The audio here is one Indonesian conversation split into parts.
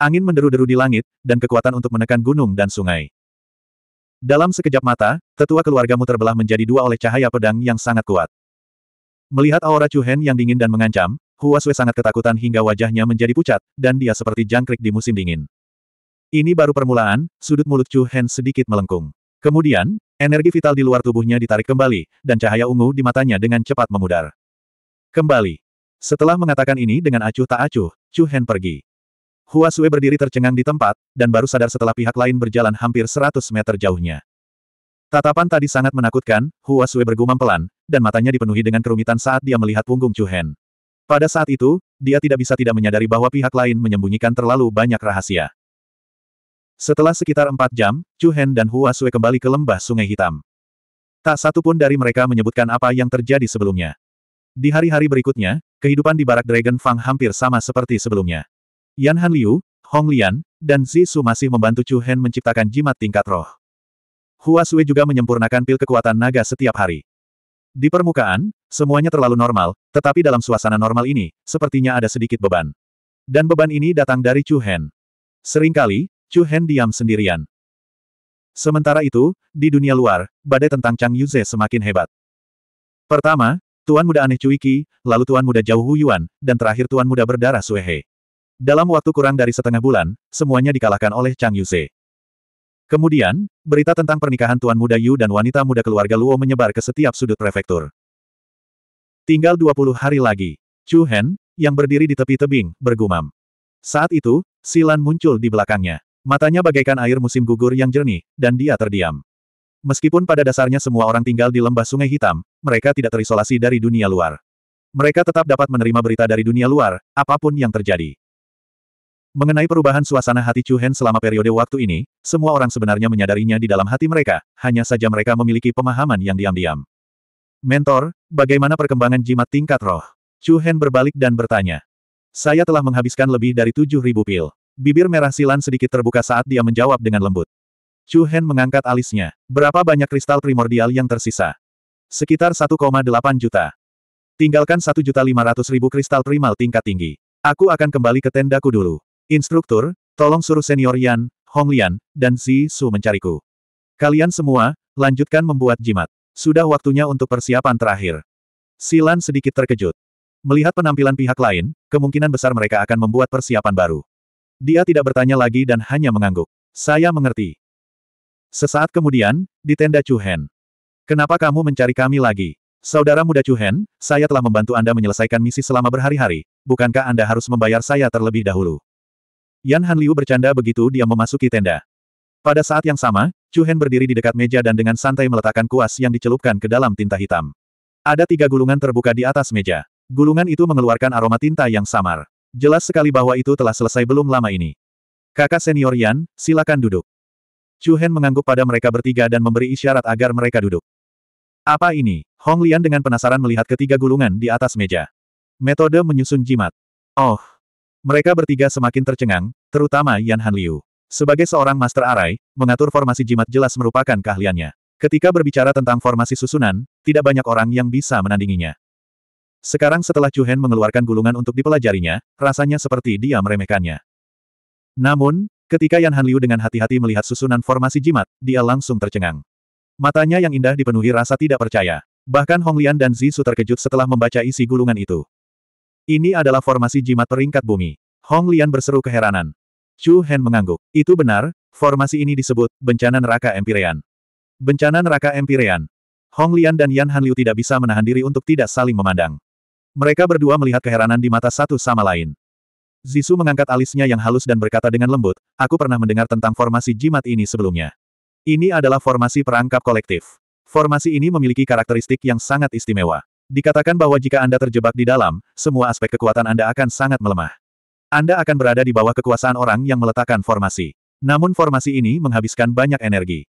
Angin menderu-deru di langit, dan kekuatan untuk menekan gunung dan sungai. Dalam sekejap mata, tetua keluargamu terbelah menjadi dua oleh cahaya pedang yang sangat kuat. Melihat aura Chu Hen yang dingin dan mengancam, Hua Sui sangat ketakutan hingga wajahnya menjadi pucat, dan dia seperti jangkrik di musim dingin. Ini baru permulaan, sudut mulut Chu Hen sedikit melengkung. Kemudian, energi vital di luar tubuhnya ditarik kembali, dan cahaya ungu di matanya dengan cepat memudar. Kembali. Setelah mengatakan ini dengan acuh tak acuh, Chu Hen pergi. Hua Sui berdiri tercengang di tempat, dan baru sadar setelah pihak lain berjalan hampir 100 meter jauhnya. Tatapan tadi sangat menakutkan, Hua Sui bergumam pelan, dan matanya dipenuhi dengan kerumitan saat dia melihat punggung Chu Hen. Pada saat itu, dia tidak bisa tidak menyadari bahwa pihak lain menyembunyikan terlalu banyak rahasia. Setelah sekitar empat jam, Chu Hen dan Hua Sui kembali ke lembah Sungai Hitam. Tak satu pun dari mereka menyebutkan apa yang terjadi sebelumnya. Di hari-hari berikutnya, kehidupan di barak Dragon Fang hampir sama seperti sebelumnya. Yan Han Liu, Hong Lian, dan Zi Su masih membantu Chu Hen menciptakan jimat tingkat roh. Hua Sui juga menyempurnakan pil kekuatan naga setiap hari. Di permukaan, semuanya terlalu normal, tetapi dalam suasana normal ini, sepertinya ada sedikit beban. Dan beban ini datang dari Chu Hen. Seringkali, Chu Hen diam sendirian. Sementara itu, di dunia luar, badai tentang Chang Yuze semakin hebat. Pertama, Tuan Muda Aneh Cuiki, lalu Tuan Muda Jauh Huyuan, dan terakhir Tuan Muda Berdarah Suehe. Dalam waktu kurang dari setengah bulan, semuanya dikalahkan oleh Chang Yuse. Kemudian, berita tentang pernikahan Tuan Muda Yu dan wanita muda keluarga Luo menyebar ke setiap sudut prefektur. Tinggal 20 hari lagi. Chu Hen, yang berdiri di tepi tebing, bergumam. Saat itu, Silan muncul di belakangnya. Matanya bagaikan air musim gugur yang jernih, dan dia terdiam. Meskipun pada dasarnya semua orang tinggal di lembah sungai hitam, mereka tidak terisolasi dari dunia luar. Mereka tetap dapat menerima berita dari dunia luar, apapun yang terjadi. Mengenai perubahan suasana hati Chu Hen selama periode waktu ini, semua orang sebenarnya menyadarinya di dalam hati mereka, hanya saja mereka memiliki pemahaman yang diam-diam. Mentor, bagaimana perkembangan jimat tingkat roh? Chu Hen berbalik dan bertanya. Saya telah menghabiskan lebih dari 7.000 pil. Bibir merah silan sedikit terbuka saat dia menjawab dengan lembut. Chu Hen mengangkat alisnya. Berapa banyak kristal primordial yang tersisa? Sekitar 1,8 juta. Tinggalkan 1.500.000 kristal primal tingkat tinggi. Aku akan kembali ke tendaku dulu. Instruktur, tolong suruh senior Yan, Hong Lian, dan Zi Su mencariku. Kalian semua, lanjutkan membuat jimat. Sudah waktunya untuk persiapan terakhir. Silan sedikit terkejut. Melihat penampilan pihak lain, kemungkinan besar mereka akan membuat persiapan baru. Dia tidak bertanya lagi dan hanya mengangguk. Saya mengerti. Sesaat kemudian, di tenda Chuhen. Kenapa kamu mencari kami lagi? Saudara muda Chuhen, saya telah membantu Anda menyelesaikan misi selama berhari-hari. Bukankah Anda harus membayar saya terlebih dahulu? Yan Han Liu bercanda begitu dia memasuki tenda. Pada saat yang sama, Chu Hen berdiri di dekat meja dan dengan santai meletakkan kuas yang dicelupkan ke dalam tinta hitam. Ada tiga gulungan terbuka di atas meja. Gulungan itu mengeluarkan aroma tinta yang samar. Jelas sekali bahwa itu telah selesai belum lama ini. Kakak senior Yan, silakan duduk. Chu Hen mengangguk pada mereka bertiga dan memberi isyarat agar mereka duduk. Apa ini? Hong Lian dengan penasaran melihat ketiga gulungan di atas meja. Metode menyusun jimat. Oh, mereka bertiga semakin tercengang, terutama Yan Han Liu. Sebagai seorang master arai, mengatur formasi jimat jelas merupakan keahliannya. Ketika berbicara tentang formasi susunan, tidak banyak orang yang bisa menandinginya. Sekarang setelah Chu Hen mengeluarkan gulungan untuk dipelajarinya, rasanya seperti dia meremehkannya. Namun, ketika Yan Han Liu dengan hati-hati melihat susunan formasi jimat, dia langsung tercengang. Matanya yang indah dipenuhi rasa tidak percaya. Bahkan Hong Lian dan Zisu terkejut setelah membaca isi gulungan itu. Ini adalah formasi jimat peringkat bumi. Hong Lian berseru keheranan. Chu Hen mengangguk. Itu benar, formasi ini disebut bencana neraka Empirean. Bencana neraka Empirean. Hong Lian dan Yan Han Liu tidak bisa menahan diri untuk tidak saling memandang. Mereka berdua melihat keheranan di mata satu sama lain. Zisu mengangkat alisnya yang halus dan berkata dengan lembut, aku pernah mendengar tentang formasi jimat ini sebelumnya. Ini adalah formasi perangkap kolektif. Formasi ini memiliki karakteristik yang sangat istimewa. Dikatakan bahwa jika Anda terjebak di dalam, semua aspek kekuatan Anda akan sangat melemah. Anda akan berada di bawah kekuasaan orang yang meletakkan formasi. Namun formasi ini menghabiskan banyak energi.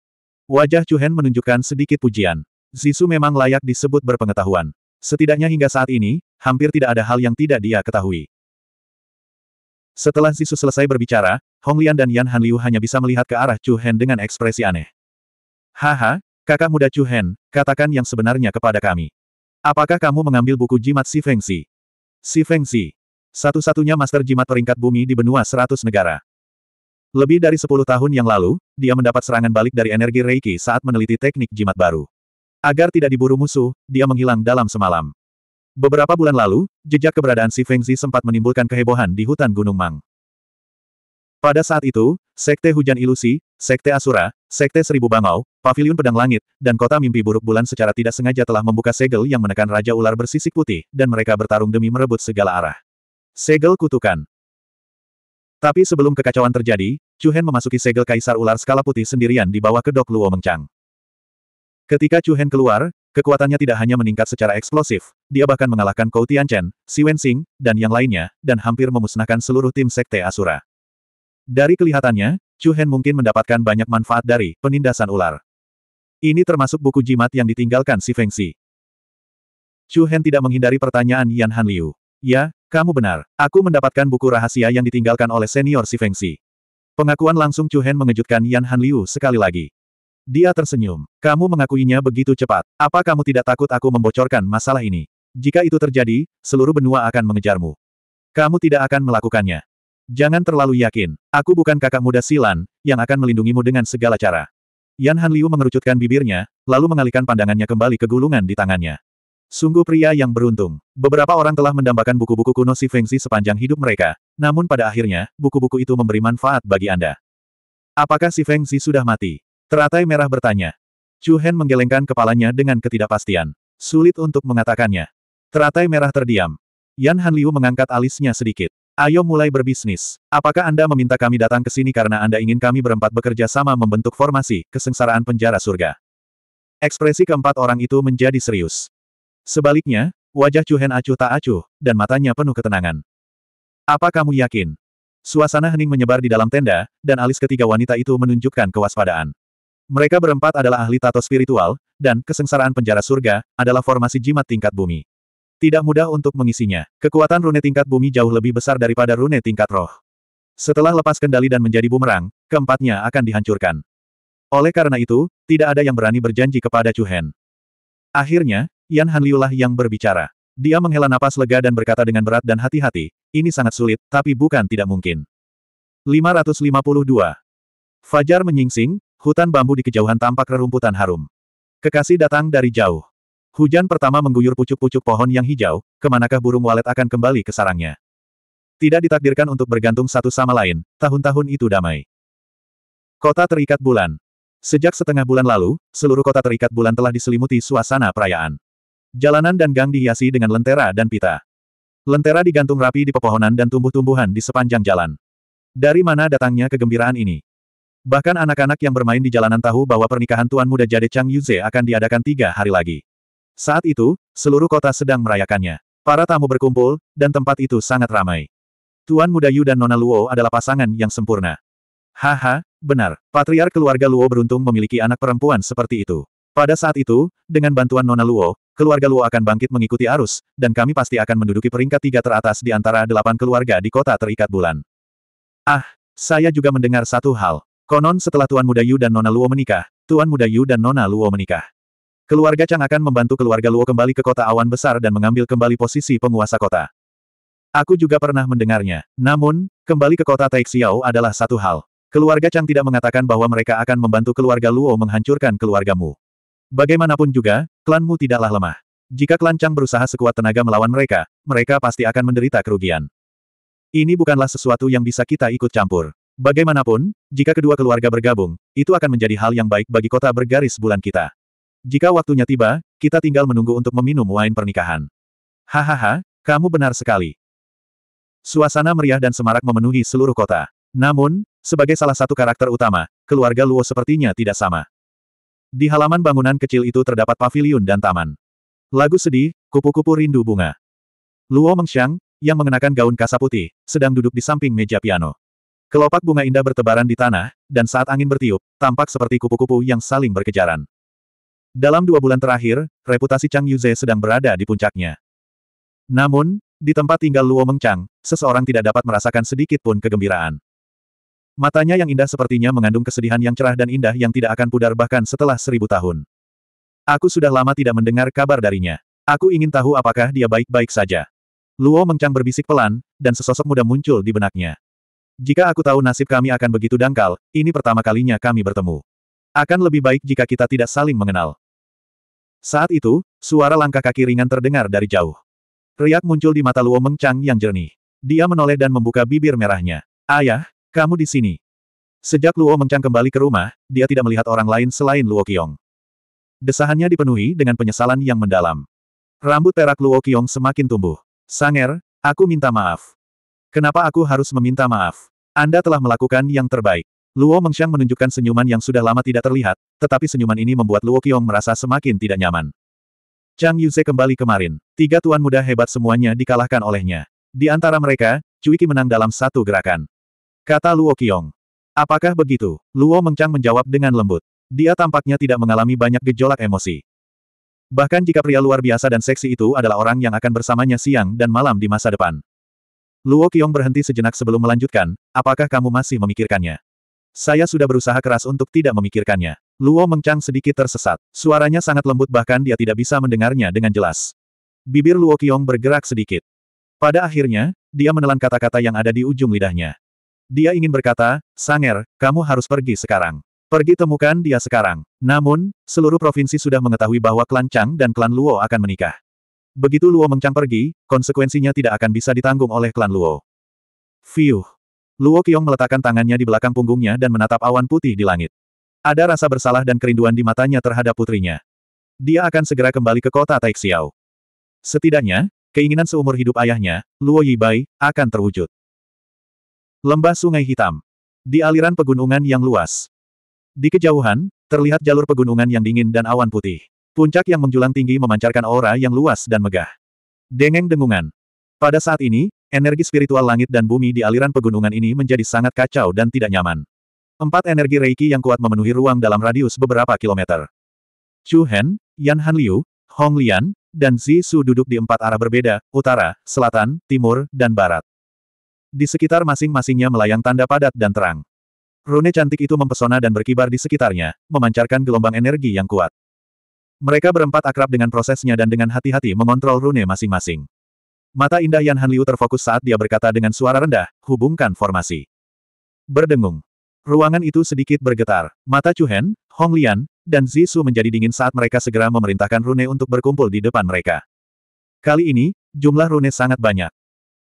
Wajah Chu Hen menunjukkan sedikit pujian. Zisu memang layak disebut berpengetahuan. Setidaknya hingga saat ini, hampir tidak ada hal yang tidak dia ketahui. Setelah Zisu selesai berbicara, Honglian dan Yan Han Liu hanya bisa melihat ke arah Chu Hen dengan ekspresi aneh. Haha, kakak muda Chu Hen, katakan yang sebenarnya kepada kami. Apakah kamu mengambil buku jimat Si Fengsi? Si Fengsi. Satu-satunya master jimat peringkat bumi di benua seratus negara. Lebih dari sepuluh tahun yang lalu, dia mendapat serangan balik dari energi Reiki saat meneliti teknik jimat baru. Agar tidak diburu musuh, dia menghilang dalam semalam. Beberapa bulan lalu, jejak keberadaan Si Si sempat menimbulkan kehebohan di hutan Gunung Mang. Pada saat itu, Sekte Hujan Ilusi, Sekte Asura, Sekte Seribu Bangau, Paviliun Pedang Langit, dan Kota Mimpi Buruk Bulan secara tidak sengaja telah membuka segel yang menekan Raja Ular bersisik putih, dan mereka bertarung demi merebut segala arah. Segel Kutukan Tapi sebelum kekacauan terjadi, Chu Hen memasuki segel Kaisar Ular Skala Putih sendirian di bawah kedok Luo Mengchang. Ketika Chu Hen keluar, kekuatannya tidak hanya meningkat secara eksplosif, dia bahkan mengalahkan Kou Tianchen, Si Wenxing, dan yang lainnya, dan hampir memusnahkan seluruh tim Sekte Asura. Dari kelihatannya, Chu Hen mungkin mendapatkan banyak manfaat dari penindasan ular. Ini termasuk buku jimat yang ditinggalkan si Feng Xi. Chu Hen tidak menghindari pertanyaan Yan Han Liu. Ya, kamu benar. Aku mendapatkan buku rahasia yang ditinggalkan oleh senior si Feng Xi. Pengakuan langsung Chu Hen mengejutkan Yan Han Liu sekali lagi. Dia tersenyum. Kamu mengakuinya begitu cepat. Apa kamu tidak takut aku membocorkan masalah ini? Jika itu terjadi, seluruh benua akan mengejarmu. Kamu tidak akan melakukannya. Jangan terlalu yakin. Aku bukan kakak muda Silan, yang akan melindungimu dengan segala cara. Yan Han Liu mengerucutkan bibirnya, lalu mengalihkan pandangannya kembali ke gulungan di tangannya. Sungguh pria yang beruntung. Beberapa orang telah mendambakan buku-buku kuno si Fengzi sepanjang hidup mereka, namun pada akhirnya, buku-buku itu memberi manfaat bagi Anda. Apakah si Fengzi sudah mati? Teratai merah bertanya. Chu Hen menggelengkan kepalanya dengan ketidakpastian. Sulit untuk mengatakannya. Teratai merah terdiam. Yan Han Liu mengangkat alisnya sedikit. Ayo mulai berbisnis. Apakah Anda meminta kami datang ke sini karena Anda ingin kami berempat bekerja sama membentuk formasi, kesengsaraan penjara surga? Ekspresi keempat orang itu menjadi serius. Sebaliknya, wajah Cuhen acuh tak acuh, dan matanya penuh ketenangan. Apa kamu yakin? Suasana hening menyebar di dalam tenda, dan alis ketiga wanita itu menunjukkan kewaspadaan. Mereka berempat adalah ahli tato spiritual, dan kesengsaraan penjara surga adalah formasi jimat tingkat bumi. Tidak mudah untuk mengisinya. Kekuatan rune tingkat bumi jauh lebih besar daripada rune tingkat roh. Setelah lepas kendali dan menjadi bumerang, keempatnya akan dihancurkan. Oleh karena itu, tidak ada yang berani berjanji kepada Chu Hen. Akhirnya, Yan Han Liulah yang berbicara. Dia menghela napas lega dan berkata dengan berat dan hati-hati, ini sangat sulit, tapi bukan tidak mungkin. 552. Fajar menyingsing, hutan bambu di kejauhan tampak rerumputan harum. Kekasih datang dari jauh. Hujan pertama mengguyur pucuk-pucuk pohon yang hijau, kemanakah burung walet akan kembali ke sarangnya? Tidak ditakdirkan untuk bergantung satu sama lain, tahun-tahun itu damai. Kota Terikat Bulan Sejak setengah bulan lalu, seluruh kota terikat bulan telah diselimuti suasana perayaan. Jalanan dan gang dihiasi dengan lentera dan pita. Lentera digantung rapi di pepohonan dan tumbuh-tumbuhan di sepanjang jalan. Dari mana datangnya kegembiraan ini? Bahkan anak-anak yang bermain di jalanan tahu bahwa pernikahan Tuan Muda Jade Chang Yuze akan diadakan tiga hari lagi. Saat itu, seluruh kota sedang merayakannya. Para tamu berkumpul, dan tempat itu sangat ramai. Tuan Muda Yu dan Nona Luo adalah pasangan yang sempurna. Haha, benar, Patriar keluarga Luo beruntung memiliki anak perempuan seperti itu. Pada saat itu, dengan bantuan Nona Luo, keluarga Luo akan bangkit mengikuti arus, dan kami pasti akan menduduki peringkat tiga teratas di antara delapan keluarga di kota terikat bulan. Ah, saya juga mendengar satu hal. Konon setelah Tuan Muda Yu dan Nona Luo menikah, Tuan Muda Yu dan Nona Luo menikah. Keluarga Chang akan membantu keluarga Luo kembali ke kota awan besar dan mengambil kembali posisi penguasa kota. Aku juga pernah mendengarnya. Namun, kembali ke kota Taixiao adalah satu hal. Keluarga Chang tidak mengatakan bahwa mereka akan membantu keluarga Luo menghancurkan keluargamu. Bagaimanapun juga, klanmu tidaklah lemah. Jika klan Chang berusaha sekuat tenaga melawan mereka, mereka pasti akan menderita kerugian. Ini bukanlah sesuatu yang bisa kita ikut campur. Bagaimanapun, jika kedua keluarga bergabung, itu akan menjadi hal yang baik bagi kota bergaris bulan kita. Jika waktunya tiba, kita tinggal menunggu untuk meminum wine pernikahan. Hahaha, kamu benar sekali. Suasana meriah dan semarak memenuhi seluruh kota. Namun, sebagai salah satu karakter utama, keluarga Luo sepertinya tidak sama. Di halaman bangunan kecil itu terdapat paviliun dan taman. Lagu sedih, kupu-kupu rindu bunga. Luo Mengxiang, yang mengenakan gaun kasa putih, sedang duduk di samping meja piano. Kelopak bunga indah bertebaran di tanah, dan saat angin bertiup, tampak seperti kupu-kupu yang saling berkejaran. Dalam dua bulan terakhir, reputasi Chang Yuze sedang berada di puncaknya. Namun, di tempat tinggal Luo Mengchang, seseorang tidak dapat merasakan sedikit pun kegembiraan. Matanya yang indah sepertinya mengandung kesedihan yang cerah dan indah yang tidak akan pudar bahkan setelah seribu tahun. Aku sudah lama tidak mendengar kabar darinya. Aku ingin tahu apakah dia baik-baik saja. Luo Mengchang berbisik pelan, dan sesosok muda muncul di benaknya. Jika aku tahu nasib kami akan begitu dangkal, ini pertama kalinya kami bertemu. Akan lebih baik jika kita tidak saling mengenal. Saat itu, suara langkah kaki ringan terdengar dari jauh. Riak muncul di mata Luo Mengchang yang jernih. Dia menoleh dan membuka bibir merahnya. Ayah, kamu di sini. Sejak Luo Mengchang kembali ke rumah, dia tidak melihat orang lain selain Luo Qiong. Desahannya dipenuhi dengan penyesalan yang mendalam. Rambut perak Luo Qiong semakin tumbuh. Sanger, aku minta maaf. Kenapa aku harus meminta maaf? Anda telah melakukan yang terbaik. Luo Mengxiang menunjukkan senyuman yang sudah lama tidak terlihat, tetapi senyuman ini membuat Luo Qiong merasa semakin tidak nyaman. Chang Yuze kembali kemarin. Tiga tuan muda hebat semuanya dikalahkan olehnya. Di antara mereka, Cuiki menang dalam satu gerakan. Kata Luo Qiong. Apakah begitu? Luo Mengchang menjawab dengan lembut. Dia tampaknya tidak mengalami banyak gejolak emosi. Bahkan jika pria luar biasa dan seksi itu adalah orang yang akan bersamanya siang dan malam di masa depan. Luo Qiong berhenti sejenak sebelum melanjutkan, apakah kamu masih memikirkannya? Saya sudah berusaha keras untuk tidak memikirkannya. Luo Mengchang sedikit tersesat. Suaranya sangat lembut bahkan dia tidak bisa mendengarnya dengan jelas. Bibir Luo Qiong bergerak sedikit. Pada akhirnya, dia menelan kata-kata yang ada di ujung lidahnya. Dia ingin berkata, Sanger, kamu harus pergi sekarang. Pergi temukan dia sekarang. Namun, seluruh provinsi sudah mengetahui bahwa klan Chang dan klan Luo akan menikah. Begitu Luo Mengchang pergi, konsekuensinya tidak akan bisa ditanggung oleh klan Luo. Fiuh. Luo Qiong meletakkan tangannya di belakang punggungnya dan menatap awan putih di langit. Ada rasa bersalah dan kerinduan di matanya terhadap putrinya. Dia akan segera kembali ke kota Taixiao. Setidaknya, keinginan seumur hidup ayahnya, Luo Yibai, akan terwujud. Lembah Sungai Hitam. Di aliran pegunungan yang luas. Di kejauhan, terlihat jalur pegunungan yang dingin dan awan putih. Puncak yang menjulang tinggi memancarkan aura yang luas dan megah. Dengeng dengungan. Pada saat ini, energi spiritual langit dan bumi di aliran pegunungan ini menjadi sangat kacau dan tidak nyaman. Empat energi Reiki yang kuat memenuhi ruang dalam radius beberapa kilometer. Chu Hen, Yan Han Liu, Hong Lian, dan Zi Su duduk di empat arah berbeda, utara, selatan, timur, dan barat. Di sekitar masing-masingnya melayang tanda padat dan terang. Rune cantik itu mempesona dan berkibar di sekitarnya, memancarkan gelombang energi yang kuat. Mereka berempat akrab dengan prosesnya dan dengan hati-hati mengontrol rune masing-masing. Mata indah Yan Hanliu terfokus saat dia berkata dengan suara rendah, hubungkan formasi. Berdengung. Ruangan itu sedikit bergetar. Mata Chuhen, Hong Lian, dan Zisu menjadi dingin saat mereka segera memerintahkan rune untuk berkumpul di depan mereka. Kali ini, jumlah rune sangat banyak.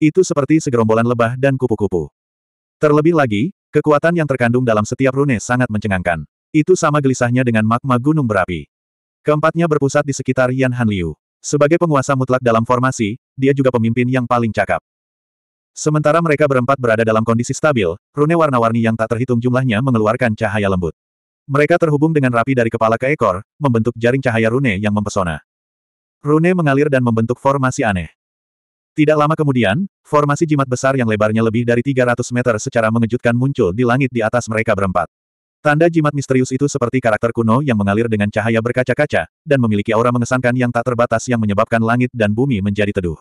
Itu seperti segerombolan lebah dan kupu-kupu. Terlebih lagi, kekuatan yang terkandung dalam setiap rune sangat mencengangkan. Itu sama gelisahnya dengan magma gunung berapi. Keempatnya berpusat di sekitar Yan Hanliu. Sebagai penguasa mutlak dalam formasi, dia juga pemimpin yang paling cakap. Sementara mereka berempat berada dalam kondisi stabil, rune warna-warni yang tak terhitung jumlahnya mengeluarkan cahaya lembut. Mereka terhubung dengan rapi dari kepala ke ekor, membentuk jaring cahaya rune yang mempesona. Rune mengalir dan membentuk formasi aneh. Tidak lama kemudian, formasi jimat besar yang lebarnya lebih dari 300 meter secara mengejutkan muncul di langit di atas mereka berempat. Tanda jimat misterius itu seperti karakter kuno yang mengalir dengan cahaya berkaca-kaca, dan memiliki aura mengesankan yang tak terbatas yang menyebabkan langit dan bumi menjadi teduh.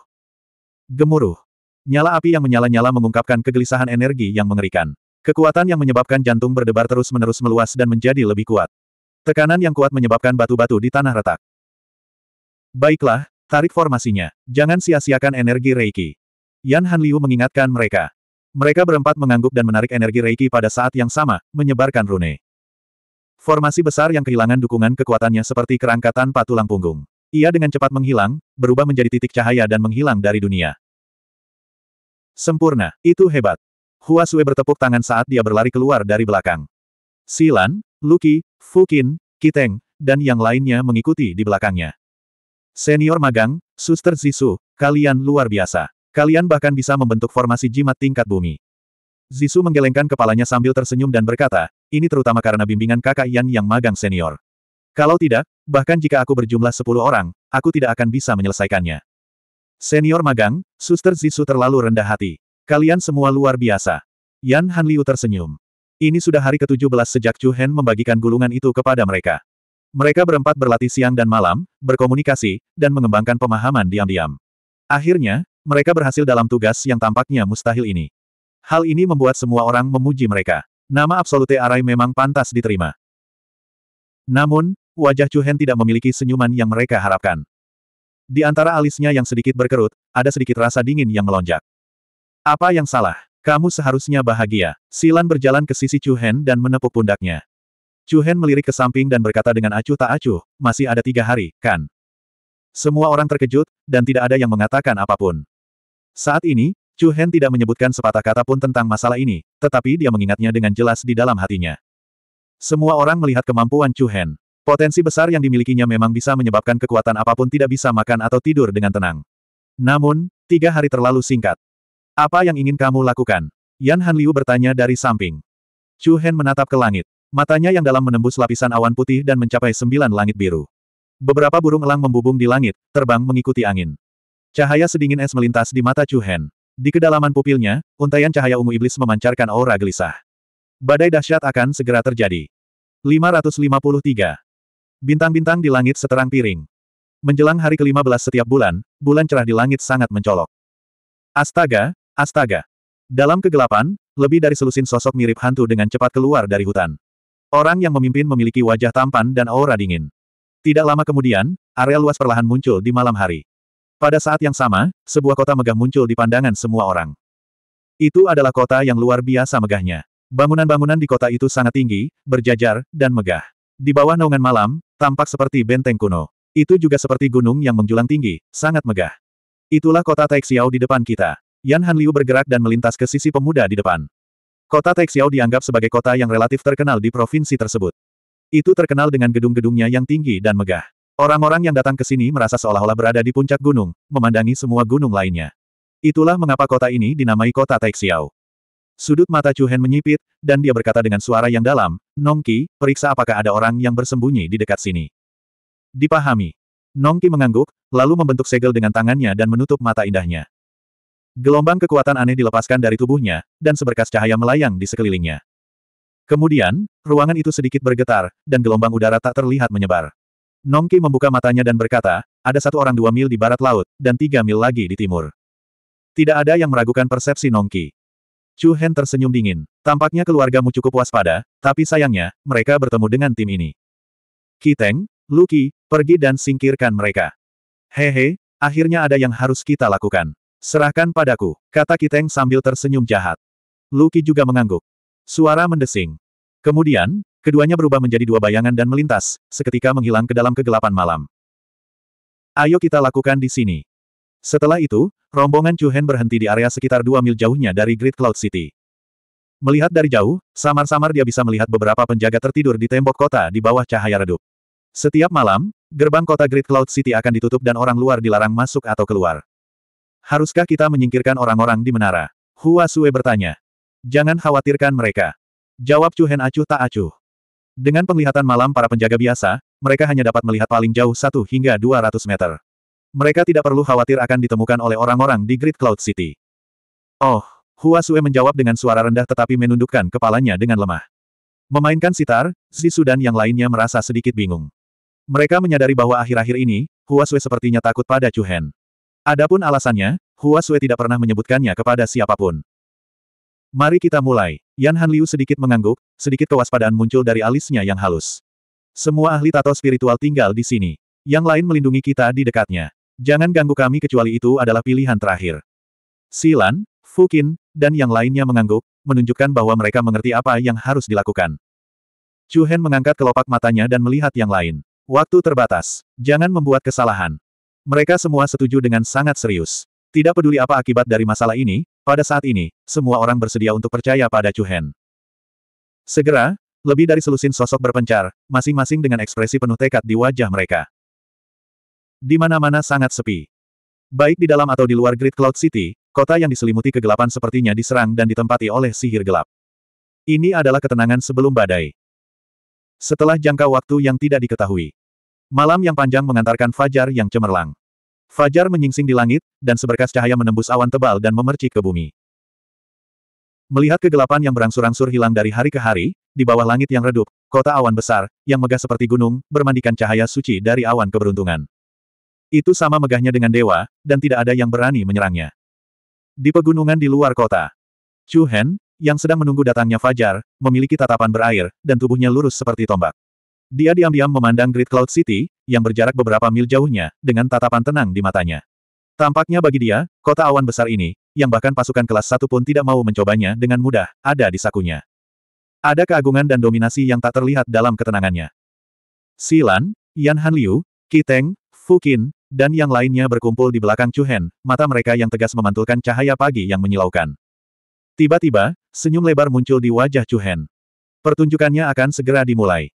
Gemuruh. Nyala api yang menyala-nyala mengungkapkan kegelisahan energi yang mengerikan. Kekuatan yang menyebabkan jantung berdebar terus-menerus meluas dan menjadi lebih kuat. Tekanan yang kuat menyebabkan batu-batu di tanah retak. Baiklah, tarik formasinya. Jangan sia-siakan energi Reiki. Yan Hanliu mengingatkan mereka. Mereka berempat mengangguk dan menarik energi Reiki pada saat yang sama, menyebarkan rune. Formasi besar yang kehilangan dukungan kekuatannya seperti kerangka tanpa tulang punggung. Ia dengan cepat menghilang, berubah menjadi titik cahaya dan menghilang dari dunia. Sempurna, itu hebat. Hua Sui bertepuk tangan saat dia berlari keluar dari belakang. Silan, Luki, Fukin, Kiteng, dan yang lainnya mengikuti di belakangnya. Senior magang, Suster Zisu, kalian luar biasa. Kalian bahkan bisa membentuk formasi jimat tingkat bumi. Zisu menggelengkan kepalanya sambil tersenyum dan berkata, ini terutama karena bimbingan kakak Yan yang magang senior. Kalau tidak, bahkan jika aku berjumlah 10 orang, aku tidak akan bisa menyelesaikannya. Senior magang, suster Zisu terlalu rendah hati. Kalian semua luar biasa. Yan Liu tersenyum. Ini sudah hari ke-17 sejak Chu Hen membagikan gulungan itu kepada mereka. Mereka berempat berlatih siang dan malam, berkomunikasi, dan mengembangkan pemahaman diam-diam. Akhirnya, mereka berhasil dalam tugas yang tampaknya mustahil ini. Hal ini membuat semua orang memuji mereka. Nama Absolute Arai memang pantas diterima. Namun, wajah Chu Hen tidak memiliki senyuman yang mereka harapkan. Di antara alisnya yang sedikit berkerut, ada sedikit rasa dingin yang melonjak. Apa yang salah? Kamu seharusnya bahagia. Silan berjalan ke sisi Chu Hen dan menepuk pundaknya. Chu Hen melirik ke samping dan berkata dengan acuh tak acuh, masih ada tiga hari, kan? Semua orang terkejut, dan tidak ada yang mengatakan apapun. Saat ini, Chu Hen tidak menyebutkan sepatah kata pun tentang masalah ini, tetapi dia mengingatnya dengan jelas di dalam hatinya. Semua orang melihat kemampuan Chu Hen. Potensi besar yang dimilikinya memang bisa menyebabkan kekuatan apapun tidak bisa makan atau tidur dengan tenang. Namun, tiga hari terlalu singkat. Apa yang ingin kamu lakukan? Yan Han Liu bertanya dari samping. Chu Hen menatap ke langit. Matanya yang dalam menembus lapisan awan putih dan mencapai sembilan langit biru. Beberapa burung elang membubung di langit, terbang mengikuti angin. Cahaya sedingin es melintas di mata Chu Hen. Di kedalaman pupilnya, untaian cahaya ungu iblis memancarkan aura gelisah. Badai dahsyat akan segera terjadi. 553. Bintang-bintang di langit seterang piring. Menjelang hari ke-15 setiap bulan, bulan cerah di langit sangat mencolok. Astaga, astaga. Dalam kegelapan, lebih dari selusin sosok mirip hantu dengan cepat keluar dari hutan. Orang yang memimpin memiliki wajah tampan dan aura dingin. Tidak lama kemudian, area luas perlahan muncul di malam hari. Pada saat yang sama, sebuah kota megah muncul di pandangan semua orang. Itu adalah kota yang luar biasa megahnya. Bangunan-bangunan di kota itu sangat tinggi, berjajar, dan megah. Di bawah naungan malam, tampak seperti benteng kuno. Itu juga seperti gunung yang menjulang tinggi, sangat megah. Itulah kota Taixiao di depan kita. Yan Han Liu bergerak dan melintas ke sisi pemuda di depan. Kota Taixiao dianggap sebagai kota yang relatif terkenal di provinsi tersebut. Itu terkenal dengan gedung-gedungnya yang tinggi dan megah. Orang-orang yang datang ke sini merasa seolah-olah berada di puncak gunung, memandangi semua gunung lainnya. Itulah mengapa kota ini dinamai kota Taixiao. Sudut mata Chu Hen menyipit, dan dia berkata dengan suara yang dalam, Nongki, periksa apakah ada orang yang bersembunyi di dekat sini. Dipahami. Nongki mengangguk, lalu membentuk segel dengan tangannya dan menutup mata indahnya. Gelombang kekuatan aneh dilepaskan dari tubuhnya, dan seberkas cahaya melayang di sekelilingnya. Kemudian, ruangan itu sedikit bergetar, dan gelombang udara tak terlihat menyebar. Nongki membuka matanya dan berkata, ada satu orang dua mil di barat laut, dan tiga mil lagi di timur. Tidak ada yang meragukan persepsi Nongki. Chu Hen tersenyum dingin. Tampaknya keluargamu cukup waspada, tapi sayangnya, mereka bertemu dengan tim ini. Kiteng, Luki, pergi dan singkirkan mereka. Hehe, akhirnya ada yang harus kita lakukan. Serahkan padaku, kata Kiteng sambil tersenyum jahat. Luki juga mengangguk. Suara mendesing. Kemudian, Keduanya berubah menjadi dua bayangan dan melintas, seketika menghilang ke dalam kegelapan malam. Ayo kita lakukan di sini. Setelah itu, rombongan Chu Hen berhenti di area sekitar dua mil jauhnya dari Great Cloud City. Melihat dari jauh, samar-samar dia bisa melihat beberapa penjaga tertidur di tembok kota di bawah cahaya redup. Setiap malam, gerbang kota Great Cloud City akan ditutup dan orang luar dilarang masuk atau keluar. Haruskah kita menyingkirkan orang-orang di menara? Hua Sue bertanya. Jangan khawatirkan mereka. Jawab Chu Hen acuh tak acuh. Dengan penglihatan malam para penjaga biasa, mereka hanya dapat melihat paling jauh 1 hingga 200 meter. Mereka tidak perlu khawatir akan ditemukan oleh orang-orang di Great Cloud City. Oh, Hua Sue menjawab dengan suara rendah tetapi menundukkan kepalanya dengan lemah. Memainkan sitar, Zisu dan yang lainnya merasa sedikit bingung. Mereka menyadari bahwa akhir-akhir ini, Hua Sue sepertinya takut pada Chu Hen. Adapun alasannya, Hua Sue tidak pernah menyebutkannya kepada siapapun. Mari kita mulai. Yan Han Liu sedikit mengangguk, sedikit kewaspadaan muncul dari alisnya yang halus. Semua ahli tato spiritual tinggal di sini. Yang lain melindungi kita di dekatnya. Jangan ganggu kami kecuali itu adalah pilihan terakhir. Silan, Fukin, dan yang lainnya mengangguk, menunjukkan bahwa mereka mengerti apa yang harus dilakukan. Chu Hen mengangkat kelopak matanya dan melihat yang lain. Waktu terbatas. Jangan membuat kesalahan. Mereka semua setuju dengan sangat serius. Tidak peduli apa akibat dari masalah ini, pada saat ini, semua orang bersedia untuk percaya pada Chu Hen. Segera, lebih dari selusin sosok berpencar, masing-masing dengan ekspresi penuh tekad di wajah mereka. Di mana-mana sangat sepi. Baik di dalam atau di luar Great Cloud City, kota yang diselimuti kegelapan sepertinya diserang dan ditempati oleh sihir gelap. Ini adalah ketenangan sebelum badai. Setelah jangka waktu yang tidak diketahui. Malam yang panjang mengantarkan fajar yang cemerlang. Fajar menyingsing di langit, dan seberkas cahaya menembus awan tebal dan memercik ke bumi. Melihat kegelapan yang berangsur-angsur hilang dari hari ke hari, di bawah langit yang redup, kota awan besar, yang megah seperti gunung, bermandikan cahaya suci dari awan keberuntungan. Itu sama megahnya dengan dewa, dan tidak ada yang berani menyerangnya. Di pegunungan di luar kota, Chu Hen, yang sedang menunggu datangnya Fajar, memiliki tatapan berair, dan tubuhnya lurus seperti tombak. Dia diam-diam memandang Great Cloud City, yang berjarak beberapa mil jauhnya, dengan tatapan tenang di matanya. Tampaknya bagi dia, kota awan besar ini, yang bahkan pasukan kelas satu pun tidak mau mencobanya dengan mudah, ada di sakunya. Ada keagungan dan dominasi yang tak terlihat dalam ketenangannya. Silan, Yan Han Liu, Kiteng, Fukin, dan yang lainnya berkumpul di belakang Chuhen, mata mereka yang tegas memantulkan cahaya pagi yang menyilaukan. Tiba-tiba, senyum lebar muncul di wajah Chuhen. Pertunjukannya akan segera dimulai.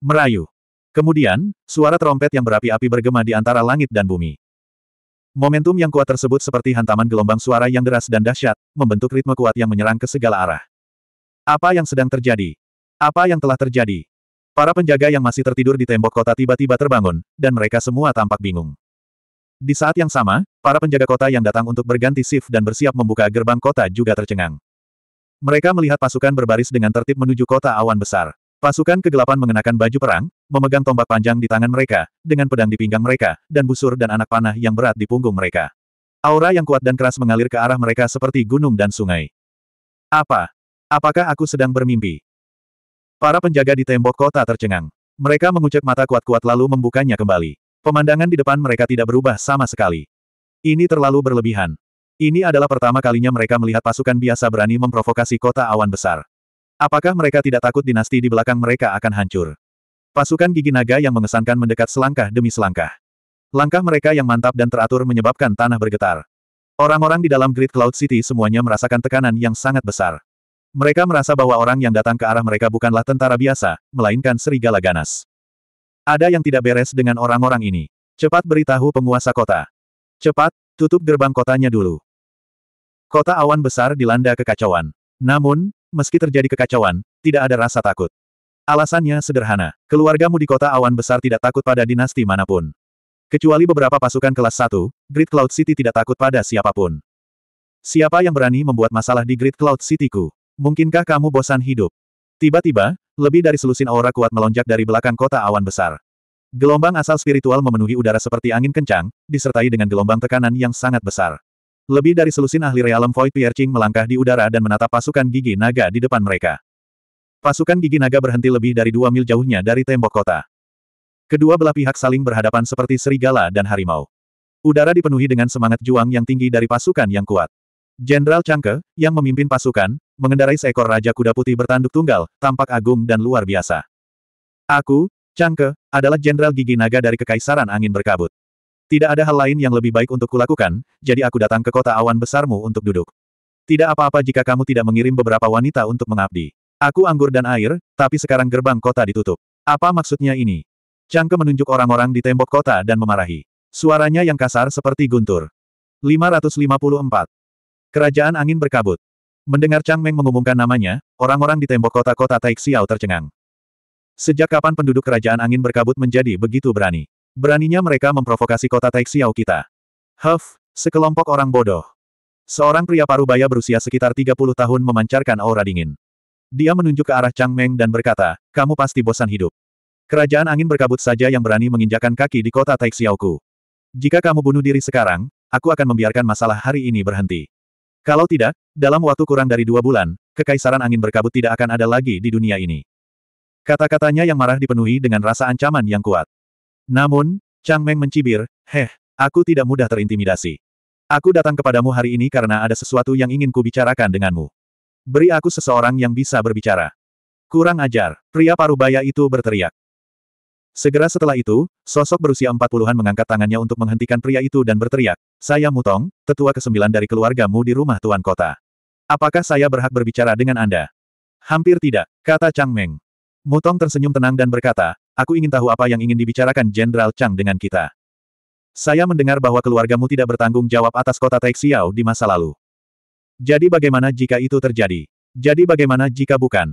Merayu. Kemudian, suara trompet yang berapi-api bergema di antara langit dan bumi. Momentum yang kuat tersebut seperti hantaman gelombang suara yang deras dan dahsyat, membentuk ritme kuat yang menyerang ke segala arah. Apa yang sedang terjadi? Apa yang telah terjadi? Para penjaga yang masih tertidur di tembok kota tiba-tiba terbangun, dan mereka semua tampak bingung. Di saat yang sama, para penjaga kota yang datang untuk berganti shift dan bersiap membuka gerbang kota juga tercengang. Mereka melihat pasukan berbaris dengan tertib menuju kota awan besar. Pasukan kegelapan mengenakan baju perang, memegang tombak panjang di tangan mereka, dengan pedang di pinggang mereka, dan busur dan anak panah yang berat di punggung mereka. Aura yang kuat dan keras mengalir ke arah mereka seperti gunung dan sungai. Apa? Apakah aku sedang bermimpi? Para penjaga di tembok kota tercengang. Mereka mengucek mata kuat-kuat lalu membukanya kembali. Pemandangan di depan mereka tidak berubah sama sekali. Ini terlalu berlebihan. Ini adalah pertama kalinya mereka melihat pasukan biasa berani memprovokasi kota awan besar. Apakah mereka tidak takut dinasti di belakang mereka akan hancur? Pasukan gigi naga yang mengesankan mendekat selangkah demi selangkah. Langkah mereka yang mantap dan teratur menyebabkan tanah bergetar. Orang-orang di dalam Great Cloud City semuanya merasakan tekanan yang sangat besar. Mereka merasa bahwa orang yang datang ke arah mereka bukanlah tentara biasa, melainkan serigala ganas. Ada yang tidak beres dengan orang-orang ini. Cepat beritahu penguasa kota. Cepat, tutup gerbang kotanya dulu. Kota awan besar dilanda kekacauan. Namun, meski terjadi kekacauan, tidak ada rasa takut. Alasannya sederhana, keluargamu di kota awan besar tidak takut pada dinasti manapun. Kecuali beberapa pasukan kelas 1, Great Cloud City tidak takut pada siapapun. Siapa yang berani membuat masalah di Great Cloud Cityku? Mungkinkah kamu bosan hidup? Tiba-tiba, lebih dari selusin aura kuat melonjak dari belakang kota awan besar. Gelombang asal spiritual memenuhi udara seperti angin kencang, disertai dengan gelombang tekanan yang sangat besar. Lebih dari selusin ahli realem Void Piercing melangkah di udara dan menatap pasukan gigi naga di depan mereka. Pasukan gigi naga berhenti lebih dari dua mil jauhnya dari tembok kota. Kedua belah pihak saling berhadapan seperti serigala dan harimau. Udara dipenuhi dengan semangat juang yang tinggi dari pasukan yang kuat. Jenderal Changke, yang memimpin pasukan, mengendarai seekor raja kuda putih bertanduk tunggal, tampak agung dan luar biasa. Aku, Changke, adalah Jenderal Gigi Naga dari Kekaisaran Angin Berkabut. Tidak ada hal lain yang lebih baik untuk kulakukan, jadi aku datang ke kota awan besarmu untuk duduk. Tidak apa-apa jika kamu tidak mengirim beberapa wanita untuk mengabdi. Aku anggur dan air, tapi sekarang gerbang kota ditutup. Apa maksudnya ini? Changke menunjuk orang-orang di tembok kota dan memarahi. Suaranya yang kasar seperti guntur. 554. Kerajaan angin berkabut. Mendengar Chang Meng mengumumkan namanya, orang-orang di tembok kota-kota Taixiao tercengang. Sejak kapan penduduk kerajaan angin berkabut menjadi begitu berani? Beraninya mereka memprovokasi kota Taixiao kita. Huff, sekelompok orang bodoh. Seorang pria parubaya berusia sekitar 30 tahun memancarkan aura dingin. Dia menunjuk ke arah Chang Meng dan berkata, kamu pasti bosan hidup. Kerajaan angin berkabut saja yang berani menginjakan kaki di kota Taixiaoku. Jika kamu bunuh diri sekarang, aku akan membiarkan masalah hari ini berhenti. Kalau tidak, dalam waktu kurang dari dua bulan, kekaisaran angin berkabut tidak akan ada lagi di dunia ini. Kata-katanya yang marah dipenuhi dengan rasa ancaman yang kuat. Namun, Chang Meng mencibir, heh, aku tidak mudah terintimidasi. Aku datang kepadamu hari ini karena ada sesuatu yang ingin kubicarakan denganmu. Beri aku seseorang yang bisa berbicara. Kurang ajar, pria parubaya itu berteriak. Segera setelah itu, sosok berusia empat puluhan mengangkat tangannya untuk menghentikan pria itu dan berteriak, Saya Mutong, tetua kesembilan dari keluargamu di rumah Tuan Kota. Apakah saya berhak berbicara dengan Anda? Hampir tidak, kata Chang Meng. Mutong tersenyum tenang dan berkata, Aku ingin tahu apa yang ingin dibicarakan Jenderal Chang dengan kita. Saya mendengar bahwa keluargamu tidak bertanggung jawab atas kota Taixiao di masa lalu. Jadi bagaimana jika itu terjadi? Jadi bagaimana jika bukan?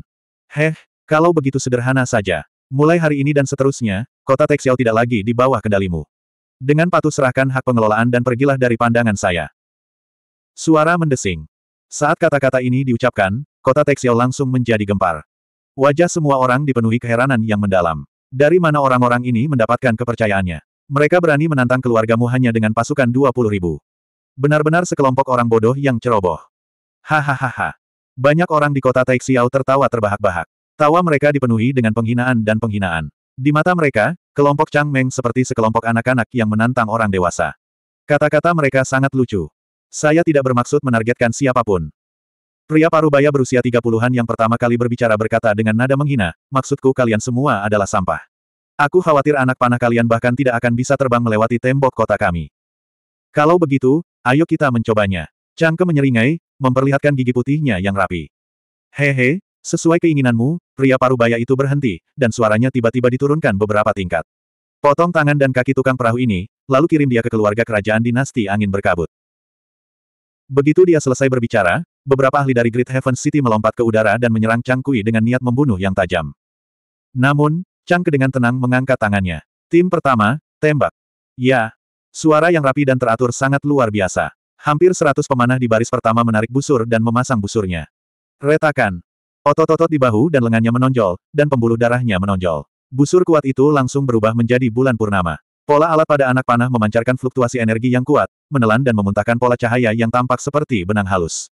Heh, kalau begitu sederhana saja. Mulai hari ini dan seterusnya, kota Taixiao tidak lagi di bawah kendalimu. Dengan patuh serahkan hak pengelolaan dan pergilah dari pandangan saya. Suara mendesing. Saat kata-kata ini diucapkan, kota Taixiao langsung menjadi gempar. Wajah semua orang dipenuhi keheranan yang mendalam. Dari mana orang-orang ini mendapatkan kepercayaannya? Mereka berani menantang keluargamu hanya dengan pasukan 20 ribu. Benar-benar sekelompok orang bodoh yang ceroboh. Hahaha. Banyak orang di kota Taixiao tertawa terbahak-bahak. Tawa mereka dipenuhi dengan penghinaan dan penghinaan. Di mata mereka, kelompok Chang Meng seperti sekelompok anak-anak yang menantang orang dewasa. Kata-kata mereka sangat lucu. Saya tidak bermaksud menargetkan siapapun. Pria parubaya berusia tiga puluhan yang pertama kali berbicara berkata dengan nada menghina, maksudku kalian semua adalah sampah. Aku khawatir anak panah kalian bahkan tidak akan bisa terbang melewati tembok kota kami. Kalau begitu, ayo kita mencobanya. Cangke menyeringai, memperlihatkan gigi putihnya yang rapi. Hehe, sesuai keinginanmu, pria parubaya itu berhenti, dan suaranya tiba-tiba diturunkan beberapa tingkat. Potong tangan dan kaki tukang perahu ini, lalu kirim dia ke keluarga kerajaan dinasti angin berkabut. Begitu dia selesai berbicara, beberapa ahli dari Great Heaven City melompat ke udara dan menyerang Chang Kui dengan niat membunuh yang tajam. Namun, Chang Ke dengan tenang mengangkat tangannya. Tim pertama, tembak. Ya. Suara yang rapi dan teratur sangat luar biasa. Hampir seratus pemanah di baris pertama menarik busur dan memasang busurnya. Retakan. Otot-otot di bahu dan lengannya menonjol, dan pembuluh darahnya menonjol. Busur kuat itu langsung berubah menjadi bulan purnama. Pola alat pada anak panah memancarkan fluktuasi energi yang kuat, menelan dan memuntahkan pola cahaya yang tampak seperti benang halus.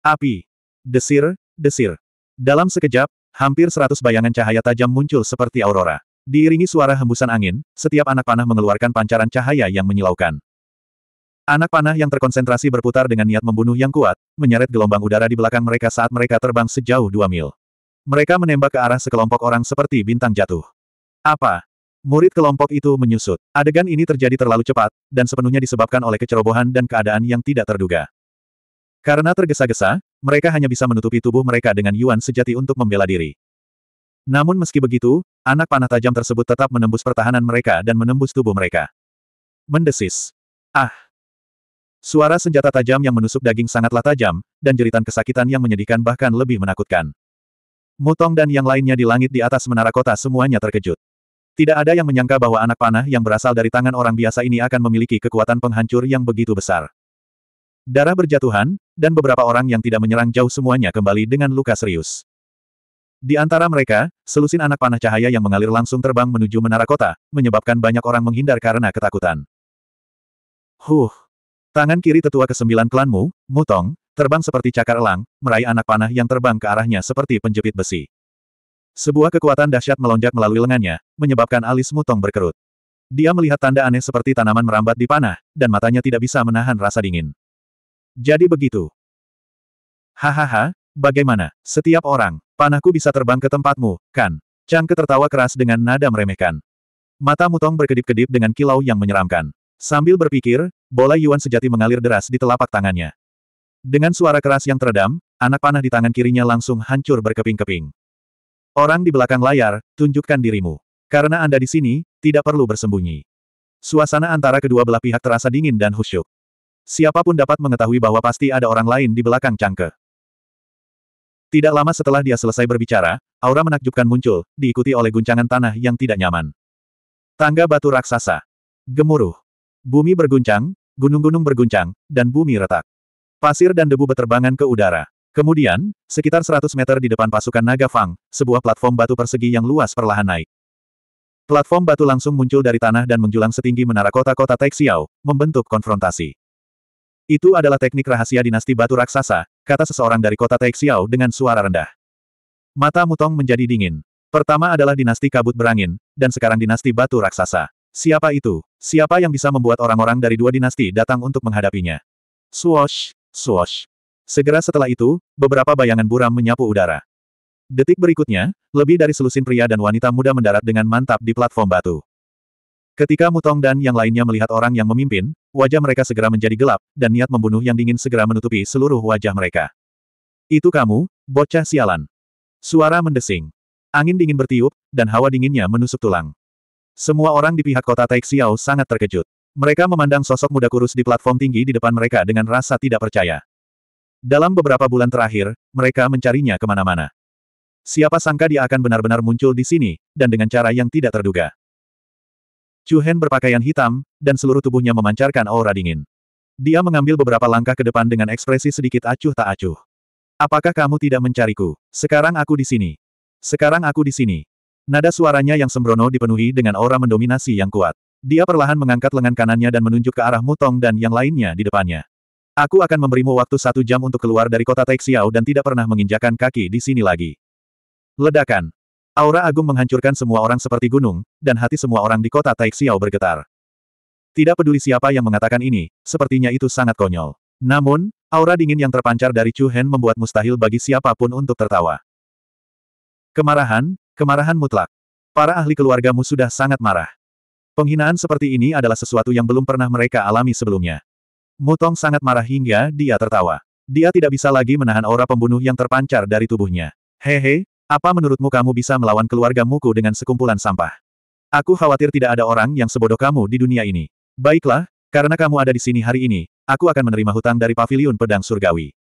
Api. Desir, desir. Dalam sekejap, hampir seratus bayangan cahaya tajam muncul seperti aurora. Diiringi suara hembusan angin, setiap anak panah mengeluarkan pancaran cahaya yang menyilaukan. Anak panah yang terkonsentrasi berputar dengan niat membunuh yang kuat, menyeret gelombang udara di belakang mereka saat mereka terbang sejauh dua mil. Mereka menembak ke arah sekelompok orang seperti bintang jatuh. Apa? Murid kelompok itu menyusut. Adegan ini terjadi terlalu cepat, dan sepenuhnya disebabkan oleh kecerobohan dan keadaan yang tidak terduga. Karena tergesa-gesa, mereka hanya bisa menutupi tubuh mereka dengan Yuan sejati untuk membela diri. Namun meski begitu, anak panah tajam tersebut tetap menembus pertahanan mereka dan menembus tubuh mereka. Mendesis. Ah! Suara senjata tajam yang menusuk daging sangatlah tajam, dan jeritan kesakitan yang menyedihkan bahkan lebih menakutkan. Mutong dan yang lainnya di langit di atas menara kota semuanya terkejut. Tidak ada yang menyangka bahwa anak panah yang berasal dari tangan orang biasa ini akan memiliki kekuatan penghancur yang begitu besar. Darah berjatuhan, dan beberapa orang yang tidak menyerang jauh semuanya kembali dengan luka serius. Di antara mereka, selusin anak panah cahaya yang mengalir langsung terbang menuju menara kota, menyebabkan banyak orang menghindar karena ketakutan. Huh! Tangan kiri tetua kesembilan klanmu, Mutong, terbang seperti cakar elang, meraih anak panah yang terbang ke arahnya seperti penjepit besi. Sebuah kekuatan dahsyat melonjak melalui lengannya, menyebabkan alis Mutong berkerut. Dia melihat tanda aneh seperti tanaman merambat di panah, dan matanya tidak bisa menahan rasa dingin. Jadi begitu. Hahaha, bagaimana? Setiap orang, panahku bisa terbang ke tempatmu, kan? Ke tertawa keras dengan nada meremehkan. Mata Mutong berkedip-kedip dengan kilau yang menyeramkan. Sambil berpikir, bola Yuan sejati mengalir deras di telapak tangannya. Dengan suara keras yang teredam, anak panah di tangan kirinya langsung hancur berkeping-keping. Orang di belakang layar, tunjukkan dirimu. Karena Anda di sini, tidak perlu bersembunyi. Suasana antara kedua belah pihak terasa dingin dan khusyuk. Siapapun dapat mengetahui bahwa pasti ada orang lain di belakang Changke. Tidak lama setelah dia selesai berbicara, aura menakjubkan muncul, diikuti oleh guncangan tanah yang tidak nyaman. Tangga batu raksasa. Gemuruh. Bumi berguncang, gunung-gunung berguncang, dan bumi retak. Pasir dan debu beterbangan ke udara. Kemudian, sekitar 100 meter di depan pasukan Naga Fang, sebuah platform batu persegi yang luas perlahan naik. Platform batu langsung muncul dari tanah dan menjulang setinggi menara kota-kota Taixiao, membentuk konfrontasi. Itu adalah teknik rahasia dinasti batu raksasa, kata seseorang dari kota Taixiao dengan suara rendah. Mata Mutong menjadi dingin. Pertama adalah dinasti kabut berangin, dan sekarang dinasti batu raksasa. Siapa itu? Siapa yang bisa membuat orang-orang dari dua dinasti datang untuk menghadapinya? Swoosh, swoosh. Segera setelah itu, beberapa bayangan buram menyapu udara. Detik berikutnya, lebih dari selusin pria dan wanita muda mendarat dengan mantap di platform batu. Ketika Mutong dan yang lainnya melihat orang yang memimpin, wajah mereka segera menjadi gelap, dan niat membunuh yang dingin segera menutupi seluruh wajah mereka. Itu kamu, bocah sialan. Suara mendesing. Angin dingin bertiup, dan hawa dinginnya menusuk tulang. Semua orang di pihak kota Taixiao sangat terkejut. Mereka memandang sosok muda kurus di platform tinggi di depan mereka dengan rasa tidak percaya. Dalam beberapa bulan terakhir, mereka mencarinya kemana-mana. Siapa sangka dia akan benar-benar muncul di sini, dan dengan cara yang tidak terduga. Chu Hen berpakaian hitam, dan seluruh tubuhnya memancarkan aura dingin. Dia mengambil beberapa langkah ke depan dengan ekspresi sedikit acuh tak acuh. Apakah kamu tidak mencariku? Sekarang aku di sini. Sekarang aku di sini. Nada suaranya yang sembrono dipenuhi dengan aura mendominasi yang kuat. Dia perlahan mengangkat lengan kanannya dan menunjuk ke arah Mutong dan yang lainnya di depannya. Aku akan memberimu waktu satu jam untuk keluar dari kota Taixiao dan tidak pernah menginjakan kaki di sini lagi. Ledakan. Aura agung menghancurkan semua orang seperti gunung, dan hati semua orang di kota Taixiao bergetar. Tidak peduli siapa yang mengatakan ini, sepertinya itu sangat konyol. Namun, aura dingin yang terpancar dari Chu Hen membuat mustahil bagi siapapun untuk tertawa. Kemarahan, kemarahan mutlak. Para ahli keluargamu sudah sangat marah. Penghinaan seperti ini adalah sesuatu yang belum pernah mereka alami sebelumnya. Mutong sangat marah hingga dia tertawa. Dia tidak bisa lagi menahan aura pembunuh yang terpancar dari tubuhnya. Hehe, apa menurutmu kamu bisa melawan keluarga Muku dengan sekumpulan sampah? Aku khawatir tidak ada orang yang sebodoh kamu di dunia ini. Baiklah, karena kamu ada di sini hari ini, aku akan menerima hutang dari Paviliun pedang surgawi.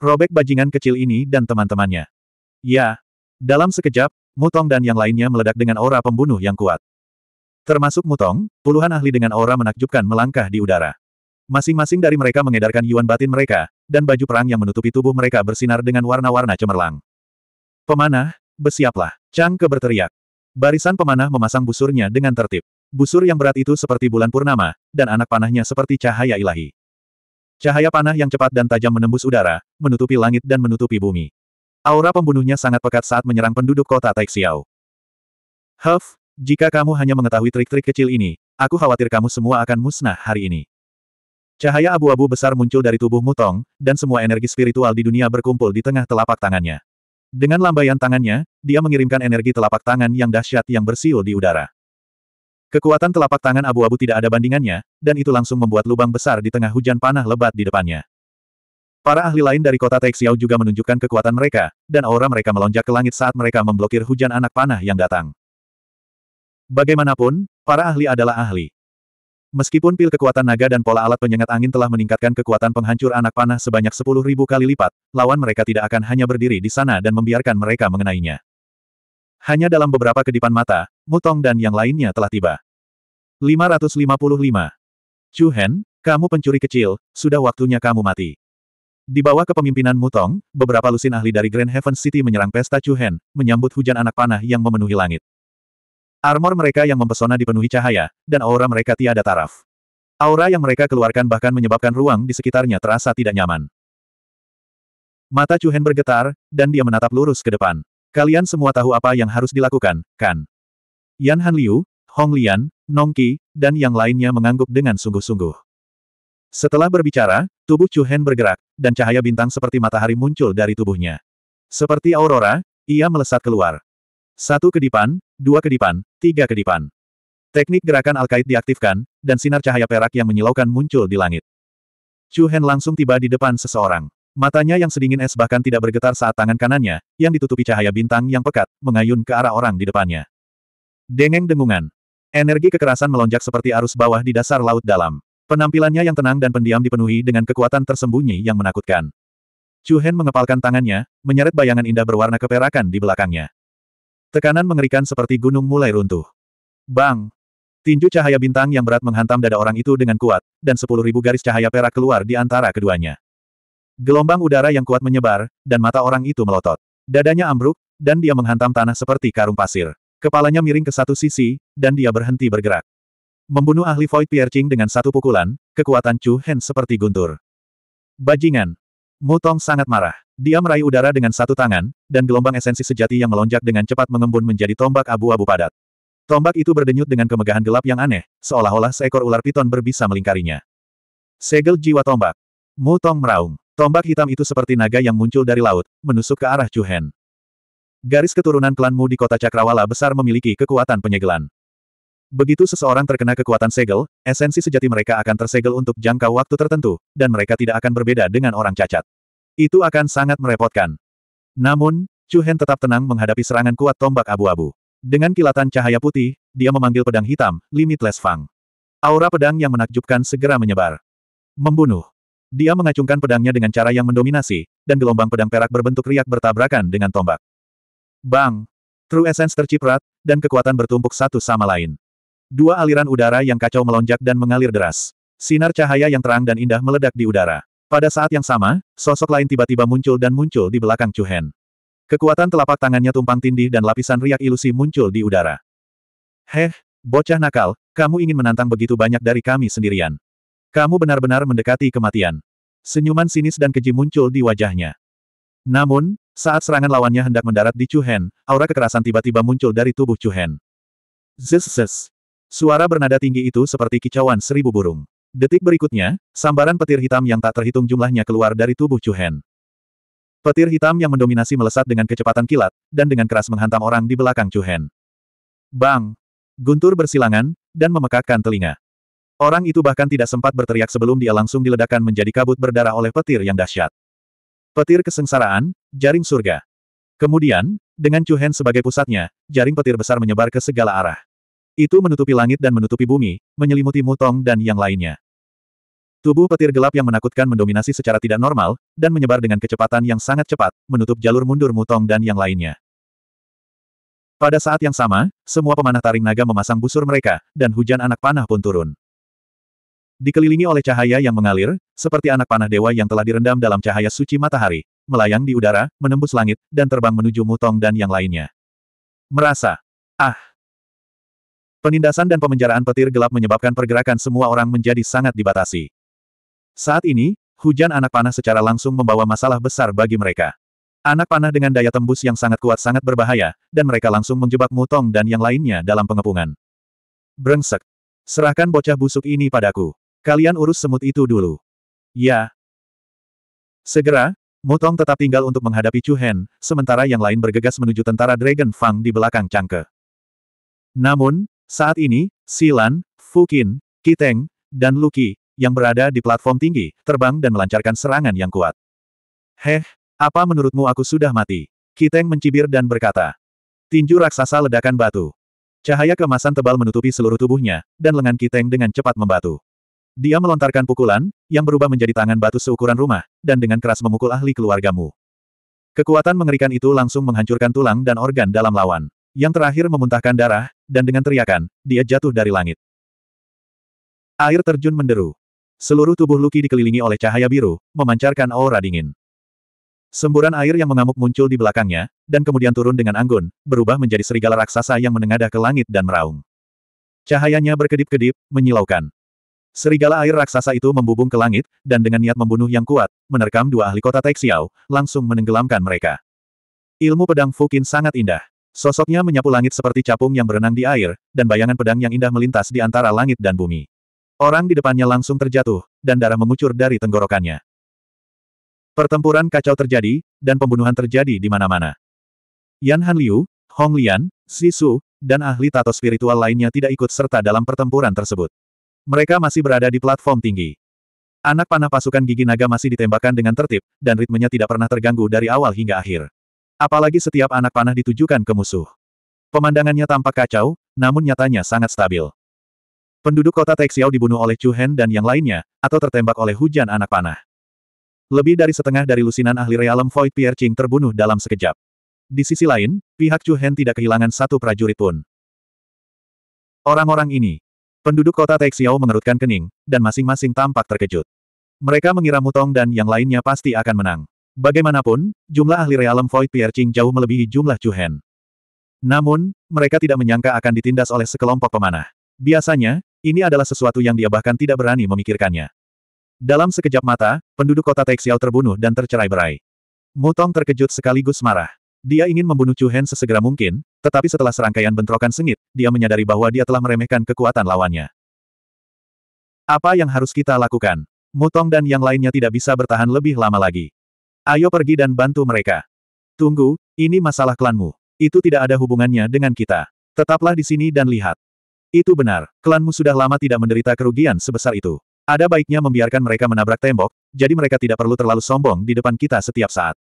Robek bajingan kecil ini dan teman-temannya. Ya. Dalam sekejap, Mutong dan yang lainnya meledak dengan aura pembunuh yang kuat. Termasuk Mutong, puluhan ahli dengan aura menakjubkan melangkah di udara. Masing-masing dari mereka mengedarkan yuan batin mereka, dan baju perang yang menutupi tubuh mereka bersinar dengan warna-warna cemerlang. Pemanah, bersiaplah. Chang Ke berteriak. Barisan pemanah memasang busurnya dengan tertib. Busur yang berat itu seperti bulan purnama, dan anak panahnya seperti cahaya ilahi. Cahaya panah yang cepat dan tajam menembus udara, menutupi langit dan menutupi bumi. Aura pembunuhnya sangat pekat saat menyerang penduduk kota Taixiao. Huff, jika kamu hanya mengetahui trik-trik kecil ini, aku khawatir kamu semua akan musnah hari ini. Cahaya abu-abu besar muncul dari tubuh Mutong, dan semua energi spiritual di dunia berkumpul di tengah telapak tangannya. Dengan lambaian tangannya, dia mengirimkan energi telapak tangan yang dahsyat yang bersiul di udara. Kekuatan telapak tangan abu-abu tidak ada bandingannya, dan itu langsung membuat lubang besar di tengah hujan panah lebat di depannya. Para ahli lain dari kota Taixiao juga menunjukkan kekuatan mereka, dan aura mereka melonjak ke langit saat mereka memblokir hujan anak panah yang datang. Bagaimanapun, para ahli adalah ahli. Meskipun pil kekuatan naga dan pola alat penyengat angin telah meningkatkan kekuatan penghancur anak panah sebanyak sepuluh ribu kali lipat, lawan mereka tidak akan hanya berdiri di sana dan membiarkan mereka mengenainya. Hanya dalam beberapa kedipan mata, Mutong dan yang lainnya telah tiba. 555. Chu Hen, kamu pencuri kecil, sudah waktunya kamu mati. Di bawah kepemimpinan Mutong, beberapa lusin ahli dari Grand Heaven City menyerang pesta Chu Hen, menyambut hujan anak panah yang memenuhi langit. Armor mereka yang mempesona dipenuhi cahaya, dan aura mereka tiada taraf. Aura yang mereka keluarkan bahkan menyebabkan ruang di sekitarnya terasa tidak nyaman. Mata Hen bergetar, dan dia menatap lurus ke depan. Kalian semua tahu apa yang harus dilakukan, kan? Yan Han Liu, Hong Lian, Nong Qi, dan yang lainnya mengangguk dengan sungguh-sungguh. Setelah berbicara, tubuh Hen bergerak, dan cahaya bintang seperti matahari muncul dari tubuhnya. Seperti aurora, ia melesat keluar. Satu kedipan, dua kedipan, tiga kedipan. Teknik gerakan Alkait diaktifkan, dan sinar cahaya perak yang menyilaukan muncul di langit. Chu Hen langsung tiba di depan seseorang. Matanya yang sedingin es bahkan tidak bergetar saat tangan kanannya, yang ditutupi cahaya bintang yang pekat, mengayun ke arah orang di depannya. Dengeng dengungan. Energi kekerasan melonjak seperti arus bawah di dasar laut dalam. Penampilannya yang tenang dan pendiam dipenuhi dengan kekuatan tersembunyi yang menakutkan. Chu Hen mengepalkan tangannya, menyeret bayangan indah berwarna keperakan di belakangnya. Tekanan mengerikan seperti gunung mulai runtuh. Bang! Tinju cahaya bintang yang berat menghantam dada orang itu dengan kuat, dan sepuluh ribu garis cahaya perak keluar di antara keduanya. Gelombang udara yang kuat menyebar, dan mata orang itu melotot. Dadanya ambruk, dan dia menghantam tanah seperti karung pasir. Kepalanya miring ke satu sisi, dan dia berhenti bergerak. Membunuh ahli Void Piercing dengan satu pukulan, kekuatan Chu Hen seperti guntur. Bajingan. Mutong sangat marah. Dia meraih udara dengan satu tangan, dan gelombang esensi sejati yang melonjak dengan cepat mengembun menjadi tombak abu-abu padat. Tombak itu berdenyut dengan kemegahan gelap yang aneh, seolah-olah seekor ular piton berbisa melingkarinya. Segel jiwa tombak. Mu Tong meraung. Tombak hitam itu seperti naga yang muncul dari laut, menusuk ke arah Chuhen. Garis keturunan klanmu di kota Cakrawala besar memiliki kekuatan penyegelan. Begitu seseorang terkena kekuatan segel, esensi sejati mereka akan tersegel untuk jangka waktu tertentu, dan mereka tidak akan berbeda dengan orang cacat. Itu akan sangat merepotkan. Namun, Chu Hen tetap tenang menghadapi serangan kuat tombak abu-abu. Dengan kilatan cahaya putih, dia memanggil pedang hitam, Limitless Fang. Aura pedang yang menakjubkan segera menyebar. Membunuh. Dia mengacungkan pedangnya dengan cara yang mendominasi, dan gelombang pedang perak berbentuk riak bertabrakan dengan tombak. Bang! True Essence terciprat, dan kekuatan bertumpuk satu sama lain. Dua aliran udara yang kacau melonjak dan mengalir deras. Sinar cahaya yang terang dan indah meledak di udara. Pada saat yang sama, sosok lain tiba-tiba muncul dan muncul di belakang Chu Hen. Kekuatan telapak tangannya tumpang tindih dan lapisan riak ilusi muncul di udara. Heh, bocah nakal, kamu ingin menantang begitu banyak dari kami sendirian. Kamu benar-benar mendekati kematian. Senyuman sinis dan keji muncul di wajahnya. Namun, saat serangan lawannya hendak mendarat di Chu Hen, aura kekerasan tiba-tiba muncul dari tubuh Chu Hen. Zes Suara bernada tinggi itu seperti kicauan seribu burung. Detik berikutnya, sambaran petir hitam yang tak terhitung jumlahnya keluar dari tubuh Chu Hen. Petir hitam yang mendominasi melesat dengan kecepatan kilat, dan dengan keras menghantam orang di belakang Chu Hen. Bang! Guntur bersilangan, dan memekakkan telinga. Orang itu bahkan tidak sempat berteriak sebelum dia langsung diledakkan menjadi kabut berdarah oleh petir yang dahsyat. Petir kesengsaraan, jaring surga. Kemudian, dengan Chu Hen sebagai pusatnya, jaring petir besar menyebar ke segala arah. Itu menutupi langit dan menutupi bumi, menyelimuti Mutong dan yang lainnya. Tubuh petir gelap yang menakutkan mendominasi secara tidak normal, dan menyebar dengan kecepatan yang sangat cepat, menutup jalur mundur Mutong dan yang lainnya. Pada saat yang sama, semua pemanah taring naga memasang busur mereka, dan hujan anak panah pun turun. Dikelilingi oleh cahaya yang mengalir, seperti anak panah dewa yang telah direndam dalam cahaya suci matahari, melayang di udara, menembus langit, dan terbang menuju Mutong dan yang lainnya. Merasa. Ah. Penindasan dan pemenjaraan petir gelap menyebabkan pergerakan semua orang menjadi sangat dibatasi. Saat ini, hujan anak panah secara langsung membawa masalah besar bagi mereka. Anak panah dengan daya tembus yang sangat kuat sangat berbahaya, dan mereka langsung menjebak Mutong dan yang lainnya dalam pengepungan. Brengsek. Serahkan bocah busuk ini padaku. Kalian urus semut itu dulu. Ya. Segera, Mutong tetap tinggal untuk menghadapi Chu Hen, sementara yang lain bergegas menuju tentara Dragon Fang di belakang Changke. Namun, saat ini, Silan, Fukin, Kiteng, dan Luki yang berada di platform tinggi, terbang dan melancarkan serangan yang kuat. Heh, apa menurutmu aku sudah mati? Kiteng mencibir dan berkata. Tinju raksasa ledakan batu. Cahaya kemasan tebal menutupi seluruh tubuhnya, dan lengan Kiteng dengan cepat membatu. Dia melontarkan pukulan, yang berubah menjadi tangan batu seukuran rumah, dan dengan keras memukul ahli keluargamu. Kekuatan mengerikan itu langsung menghancurkan tulang dan organ dalam lawan. Yang terakhir memuntahkan darah, dan dengan teriakan, dia jatuh dari langit. Air terjun menderu. Seluruh tubuh Luki dikelilingi oleh cahaya biru, memancarkan aura dingin. Semburan air yang mengamuk muncul di belakangnya, dan kemudian turun dengan anggun, berubah menjadi serigala raksasa yang menengadah ke langit dan meraung. Cahayanya berkedip-kedip, menyilaukan. Serigala air raksasa itu membubung ke langit, dan dengan niat membunuh yang kuat, menerkam dua ahli kota Taixiao, langsung menenggelamkan mereka. Ilmu pedang Fukin sangat indah. Sosoknya menyapu langit seperti capung yang berenang di air, dan bayangan pedang yang indah melintas di antara langit dan bumi. Orang di depannya langsung terjatuh, dan darah mengucur dari tenggorokannya. Pertempuran kacau terjadi, dan pembunuhan terjadi di mana-mana. Yan Han Liu, Hong Lian, Si Su, dan ahli tato spiritual lainnya tidak ikut serta dalam pertempuran tersebut. Mereka masih berada di platform tinggi. Anak panah pasukan gigi naga masih ditembakkan dengan tertib, dan ritmenya tidak pernah terganggu dari awal hingga akhir. Apalagi setiap anak panah ditujukan ke musuh. Pemandangannya tampak kacau, namun nyatanya sangat stabil. Penduduk kota Teksiao dibunuh oleh Chu Hen dan yang lainnya, atau tertembak oleh hujan anak panah. Lebih dari setengah dari lusinan ahli realem Void Pierre Ching terbunuh dalam sekejap. Di sisi lain, pihak Chu Hen tidak kehilangan satu prajurit pun. Orang-orang ini. Penduduk kota Teksiao mengerutkan kening, dan masing-masing tampak terkejut. Mereka mengira Mutong dan yang lainnya pasti akan menang. Bagaimanapun, jumlah ahli realem Void Pierre Ching jauh melebihi jumlah Chu Hen. Namun, mereka tidak menyangka akan ditindas oleh sekelompok pemanah. Biasanya, ini adalah sesuatu yang dia bahkan tidak berani memikirkannya. Dalam sekejap mata, penduduk kota Taixiao terbunuh dan tercerai-berai. Mutong terkejut sekaligus marah. Dia ingin membunuh Chu Hen sesegera mungkin, tetapi setelah serangkaian bentrokan sengit, dia menyadari bahwa dia telah meremehkan kekuatan lawannya. Apa yang harus kita lakukan? Mutong dan yang lainnya tidak bisa bertahan lebih lama lagi. Ayo pergi dan bantu mereka. Tunggu, ini masalah klanmu. Itu tidak ada hubungannya dengan kita. Tetaplah di sini dan lihat. Itu benar, klanmu sudah lama tidak menderita kerugian sebesar itu. Ada baiknya membiarkan mereka menabrak tembok, jadi mereka tidak perlu terlalu sombong di depan kita setiap saat.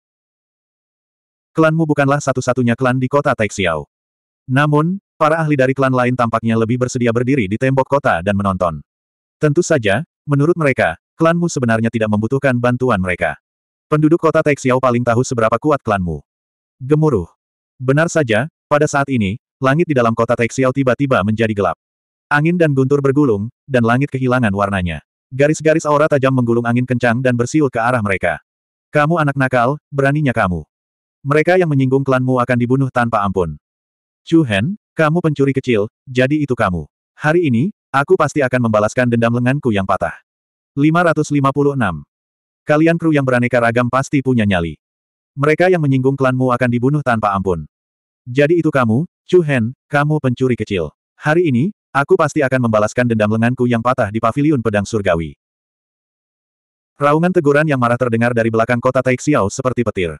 Klanmu bukanlah satu-satunya klan di kota Taixiao. Namun, para ahli dari klan lain tampaknya lebih bersedia berdiri di tembok kota dan menonton. Tentu saja, menurut mereka, klanmu sebenarnya tidak membutuhkan bantuan mereka. Penduduk kota Taixiao paling tahu seberapa kuat klanmu. Gemuruh. Benar saja, pada saat ini, langit di dalam kota teksial tiba-tiba menjadi gelap. Angin dan guntur bergulung, dan langit kehilangan warnanya. Garis-garis aura tajam menggulung angin kencang dan bersiul ke arah mereka. Kamu anak nakal, beraninya kamu. Mereka yang menyinggung klanmu akan dibunuh tanpa ampun. Chu Hen, kamu pencuri kecil, jadi itu kamu. Hari ini, aku pasti akan membalaskan dendam lenganku yang patah. 556. Kalian kru yang beraneka ragam pasti punya nyali. Mereka yang menyinggung klanmu akan dibunuh tanpa ampun. Jadi itu kamu, Chu Hen, kamu pencuri kecil. Hari ini, aku pasti akan membalaskan dendam lenganku yang patah di paviliun pedang surgawi. Raungan teguran yang marah terdengar dari belakang kota Taixiao seperti petir.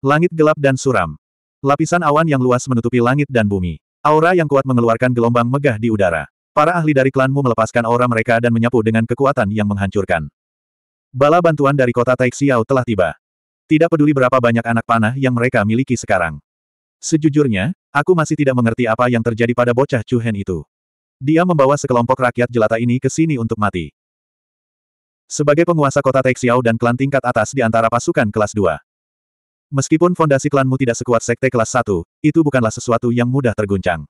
Langit gelap dan suram. Lapisan awan yang luas menutupi langit dan bumi. Aura yang kuat mengeluarkan gelombang megah di udara. Para ahli dari klanmu melepaskan aura mereka dan menyapu dengan kekuatan yang menghancurkan. Bala bantuan dari kota Taixiao telah tiba. Tidak peduli berapa banyak anak panah yang mereka miliki sekarang. Sejujurnya, Aku masih tidak mengerti apa yang terjadi pada bocah Chu Hen itu. Dia membawa sekelompok rakyat jelata ini ke sini untuk mati. Sebagai penguasa kota Taixiao dan klan tingkat atas di antara pasukan kelas 2. Meskipun fondasi klanmu tidak sekuat sekte kelas 1, itu bukanlah sesuatu yang mudah terguncang.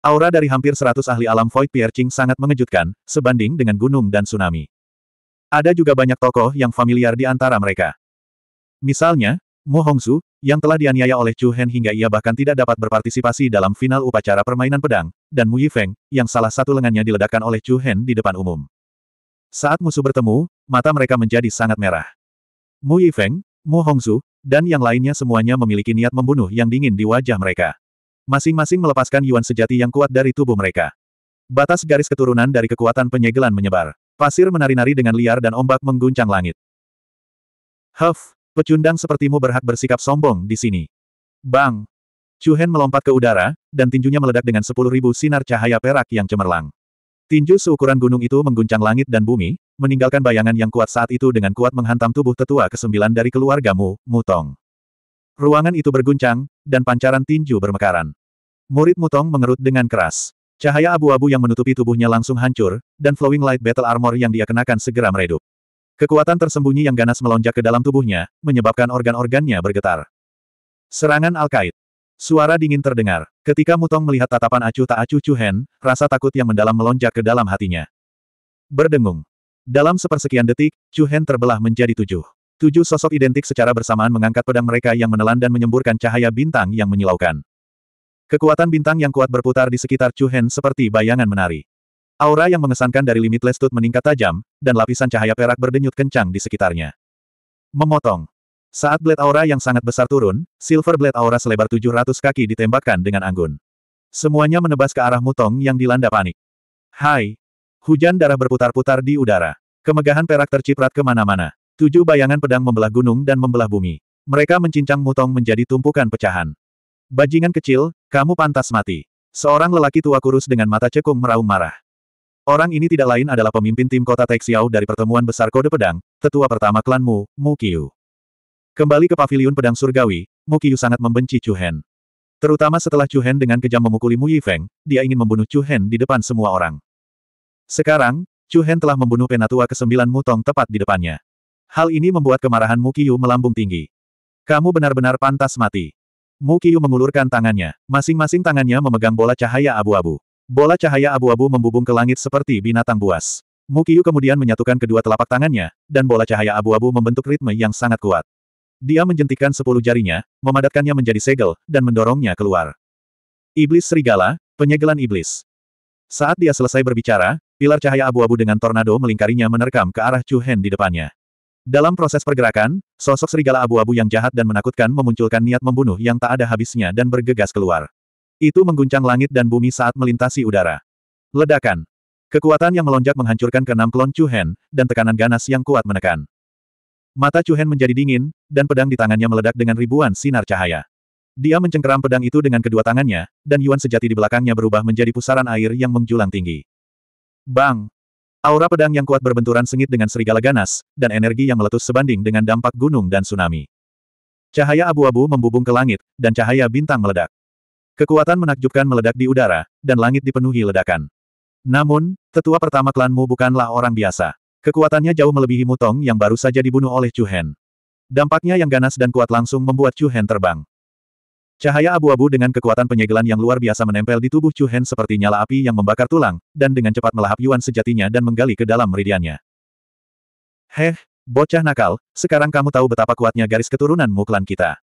Aura dari hampir 100 ahli alam Void Piercing sangat mengejutkan, sebanding dengan gunung dan tsunami. Ada juga banyak tokoh yang familiar di antara mereka. Misalnya, Mo Hongsu, yang telah dianiaya oleh Chu Hen hingga ia bahkan tidak dapat berpartisipasi dalam final upacara permainan pedang, dan Mu Yifeng, yang salah satu lengannya diledakkan oleh Chu Hen di depan umum. Saat musuh bertemu, mata mereka menjadi sangat merah. Mu Yifeng, Mu Hongzu, dan yang lainnya semuanya memiliki niat membunuh yang dingin di wajah mereka. Masing-masing melepaskan yuan sejati yang kuat dari tubuh mereka. Batas garis keturunan dari kekuatan penyegelan menyebar. Pasir menari-nari dengan liar dan ombak mengguncang langit. Huff, Pecundang sepertimu berhak bersikap sombong di sini. Bang! Chu Hen melompat ke udara, dan tinjunya meledak dengan sepuluh ribu sinar cahaya perak yang cemerlang. Tinju seukuran gunung itu mengguncang langit dan bumi, meninggalkan bayangan yang kuat saat itu dengan kuat menghantam tubuh tetua kesembilan dari keluargamu, Mutong. Ruangan itu berguncang, dan pancaran tinju bermekaran. Murid Mutong mengerut dengan keras. Cahaya abu-abu yang menutupi tubuhnya langsung hancur, dan flowing light battle armor yang dia kenakan segera meredup. Kekuatan tersembunyi yang ganas melonjak ke dalam tubuhnya, menyebabkan organ-organnya bergetar. Serangan alkaid. Suara dingin terdengar. Ketika Mutong melihat tatapan acuh tak acuh Chuhen, rasa takut yang mendalam melonjak ke dalam hatinya. Berdengung. Dalam sepersekian detik, Chuhen terbelah menjadi tujuh. Tujuh sosok identik secara bersamaan mengangkat pedang mereka yang menelan dan menyemburkan cahaya bintang yang menyilaukan. Kekuatan bintang yang kuat berputar di sekitar Chuhen seperti bayangan menari. Aura yang mengesankan dari Limitless Tooth meningkat tajam, dan lapisan cahaya perak berdenyut kencang di sekitarnya. Memotong. Saat blade aura yang sangat besar turun, silver blade aura selebar 700 kaki ditembakkan dengan anggun. Semuanya menebas ke arah Mutong yang dilanda panik. Hai! Hujan darah berputar-putar di udara. Kemegahan perak terciprat kemana-mana. Tujuh bayangan pedang membelah gunung dan membelah bumi. Mereka mencincang Mutong menjadi tumpukan pecahan. Bajingan kecil, kamu pantas mati. Seorang lelaki tua kurus dengan mata cekung meraung marah. Orang ini tidak lain adalah pemimpin tim kota Texiao dari pertemuan besar kode pedang, tetua pertama klan Mu, Mu Qiu. Kembali ke pavilion pedang surgawi, Mu Qiu sangat membenci Chu Hen. Terutama setelah Chu Hen dengan kejam memukuli Mu Yifeng, dia ingin membunuh Chu Hen di depan semua orang. Sekarang, Chu Hen telah membunuh penatua kesembilan Tong tepat di depannya. Hal ini membuat kemarahan Mu Qiu melambung tinggi. Kamu benar-benar pantas mati. Mu Qiu mengulurkan tangannya. Masing-masing tangannya memegang bola cahaya abu-abu. Bola cahaya abu-abu membubung ke langit seperti binatang buas. Mukiyu kemudian menyatukan kedua telapak tangannya, dan bola cahaya abu-abu membentuk ritme yang sangat kuat. Dia menjentikan sepuluh jarinya, memadatkannya menjadi segel, dan mendorongnya keluar. Iblis Serigala, Penyegelan Iblis. Saat dia selesai berbicara, pilar cahaya abu-abu dengan tornado melingkarinya menerkam ke arah Chu Hen di depannya. Dalam proses pergerakan, sosok serigala abu-abu yang jahat dan menakutkan memunculkan niat membunuh yang tak ada habisnya dan bergegas keluar. Itu mengguncang langit dan bumi saat melintasi udara. Ledakan. Kekuatan yang melonjak menghancurkan keenam klon Chuhen, dan tekanan ganas yang kuat menekan. Mata Chuhen menjadi dingin, dan pedang di tangannya meledak dengan ribuan sinar cahaya. Dia mencengkeram pedang itu dengan kedua tangannya, dan Yuan sejati di belakangnya berubah menjadi pusaran air yang menjulang tinggi. Bang! Aura pedang yang kuat berbenturan sengit dengan serigala ganas, dan energi yang meletus sebanding dengan dampak gunung dan tsunami. Cahaya abu-abu membubung ke langit, dan cahaya bintang meledak. Kekuatan menakjubkan meledak di udara, dan langit dipenuhi ledakan. Namun, tetua pertama klanmu bukanlah orang biasa. Kekuatannya jauh melebihi Mutong yang baru saja dibunuh oleh Chu Hen. Dampaknya yang ganas dan kuat langsung membuat Chu Hen terbang. Cahaya abu-abu dengan kekuatan penyegelan yang luar biasa menempel di tubuh Chu Hen seperti nyala api yang membakar tulang, dan dengan cepat melahap Yuan sejatinya dan menggali ke dalam meridiannya. Heh, bocah nakal, sekarang kamu tahu betapa kuatnya garis keturunanmu klan kita.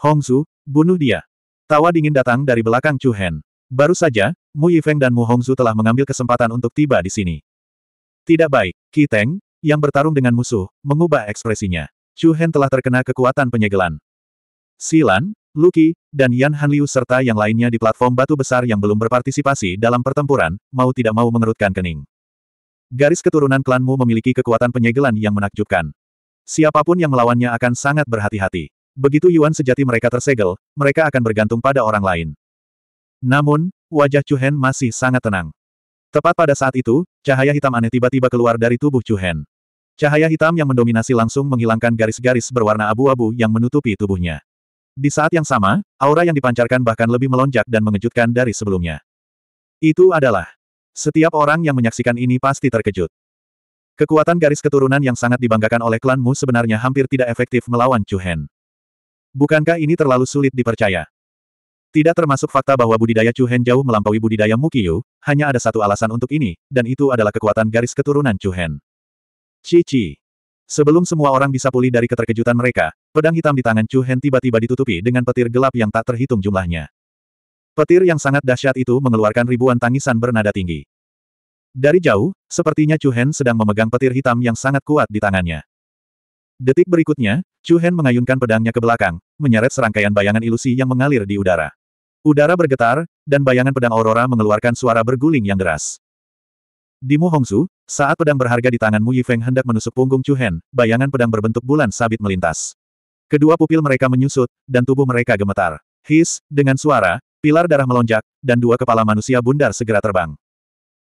Hongzu, bunuh dia. Tawa dingin datang dari belakang Chu Hen. Baru saja, Mu Yifeng dan Mu Hongzu telah mengambil kesempatan untuk tiba di sini. Tidak baik, Qi Teng, yang bertarung dengan musuh, mengubah ekspresinya. Chu Hen telah terkena kekuatan penyegelan. Silan, Luki, dan Yan Hanliu serta yang lainnya di platform batu besar yang belum berpartisipasi dalam pertempuran, mau tidak mau mengerutkan kening. Garis keturunan klanmu memiliki kekuatan penyegelan yang menakjubkan. Siapapun yang melawannya akan sangat berhati-hati. Begitu Yuan sejati mereka tersegel, mereka akan bergantung pada orang lain. Namun, wajah Chu Hen masih sangat tenang. Tepat pada saat itu, cahaya hitam aneh tiba-tiba keluar dari tubuh Chu Hen. Cahaya hitam yang mendominasi langsung menghilangkan garis-garis berwarna abu-abu yang menutupi tubuhnya. Di saat yang sama, aura yang dipancarkan bahkan lebih melonjak dan mengejutkan dari sebelumnya. Itu adalah. Setiap orang yang menyaksikan ini pasti terkejut. Kekuatan garis keturunan yang sangat dibanggakan oleh klanmu sebenarnya hampir tidak efektif melawan Chu Hen. Bukankah ini terlalu sulit dipercaya? Tidak termasuk fakta bahwa budidaya Chu Hen jauh melampaui budidaya Mukiyu, hanya ada satu alasan untuk ini, dan itu adalah kekuatan garis keturunan Chu Hen. Cici. Sebelum semua orang bisa pulih dari keterkejutan mereka, pedang hitam di tangan Chu Hen tiba-tiba ditutupi dengan petir gelap yang tak terhitung jumlahnya. Petir yang sangat dahsyat itu mengeluarkan ribuan tangisan bernada tinggi. Dari jauh, sepertinya Chu Hen sedang memegang petir hitam yang sangat kuat di tangannya. Detik berikutnya, Chu Hen mengayunkan pedangnya ke belakang, menyeret serangkaian bayangan ilusi yang mengalir di udara. Udara bergetar, dan bayangan pedang Aurora mengeluarkan suara berguling yang deras. Di Mu Hongsu, saat pedang berharga di tangan Mu Yifeng hendak menusuk punggung Chu Hen, bayangan pedang berbentuk bulan sabit melintas. Kedua pupil mereka menyusut, dan tubuh mereka gemetar. His, dengan suara, pilar darah melonjak, dan dua kepala manusia bundar segera terbang.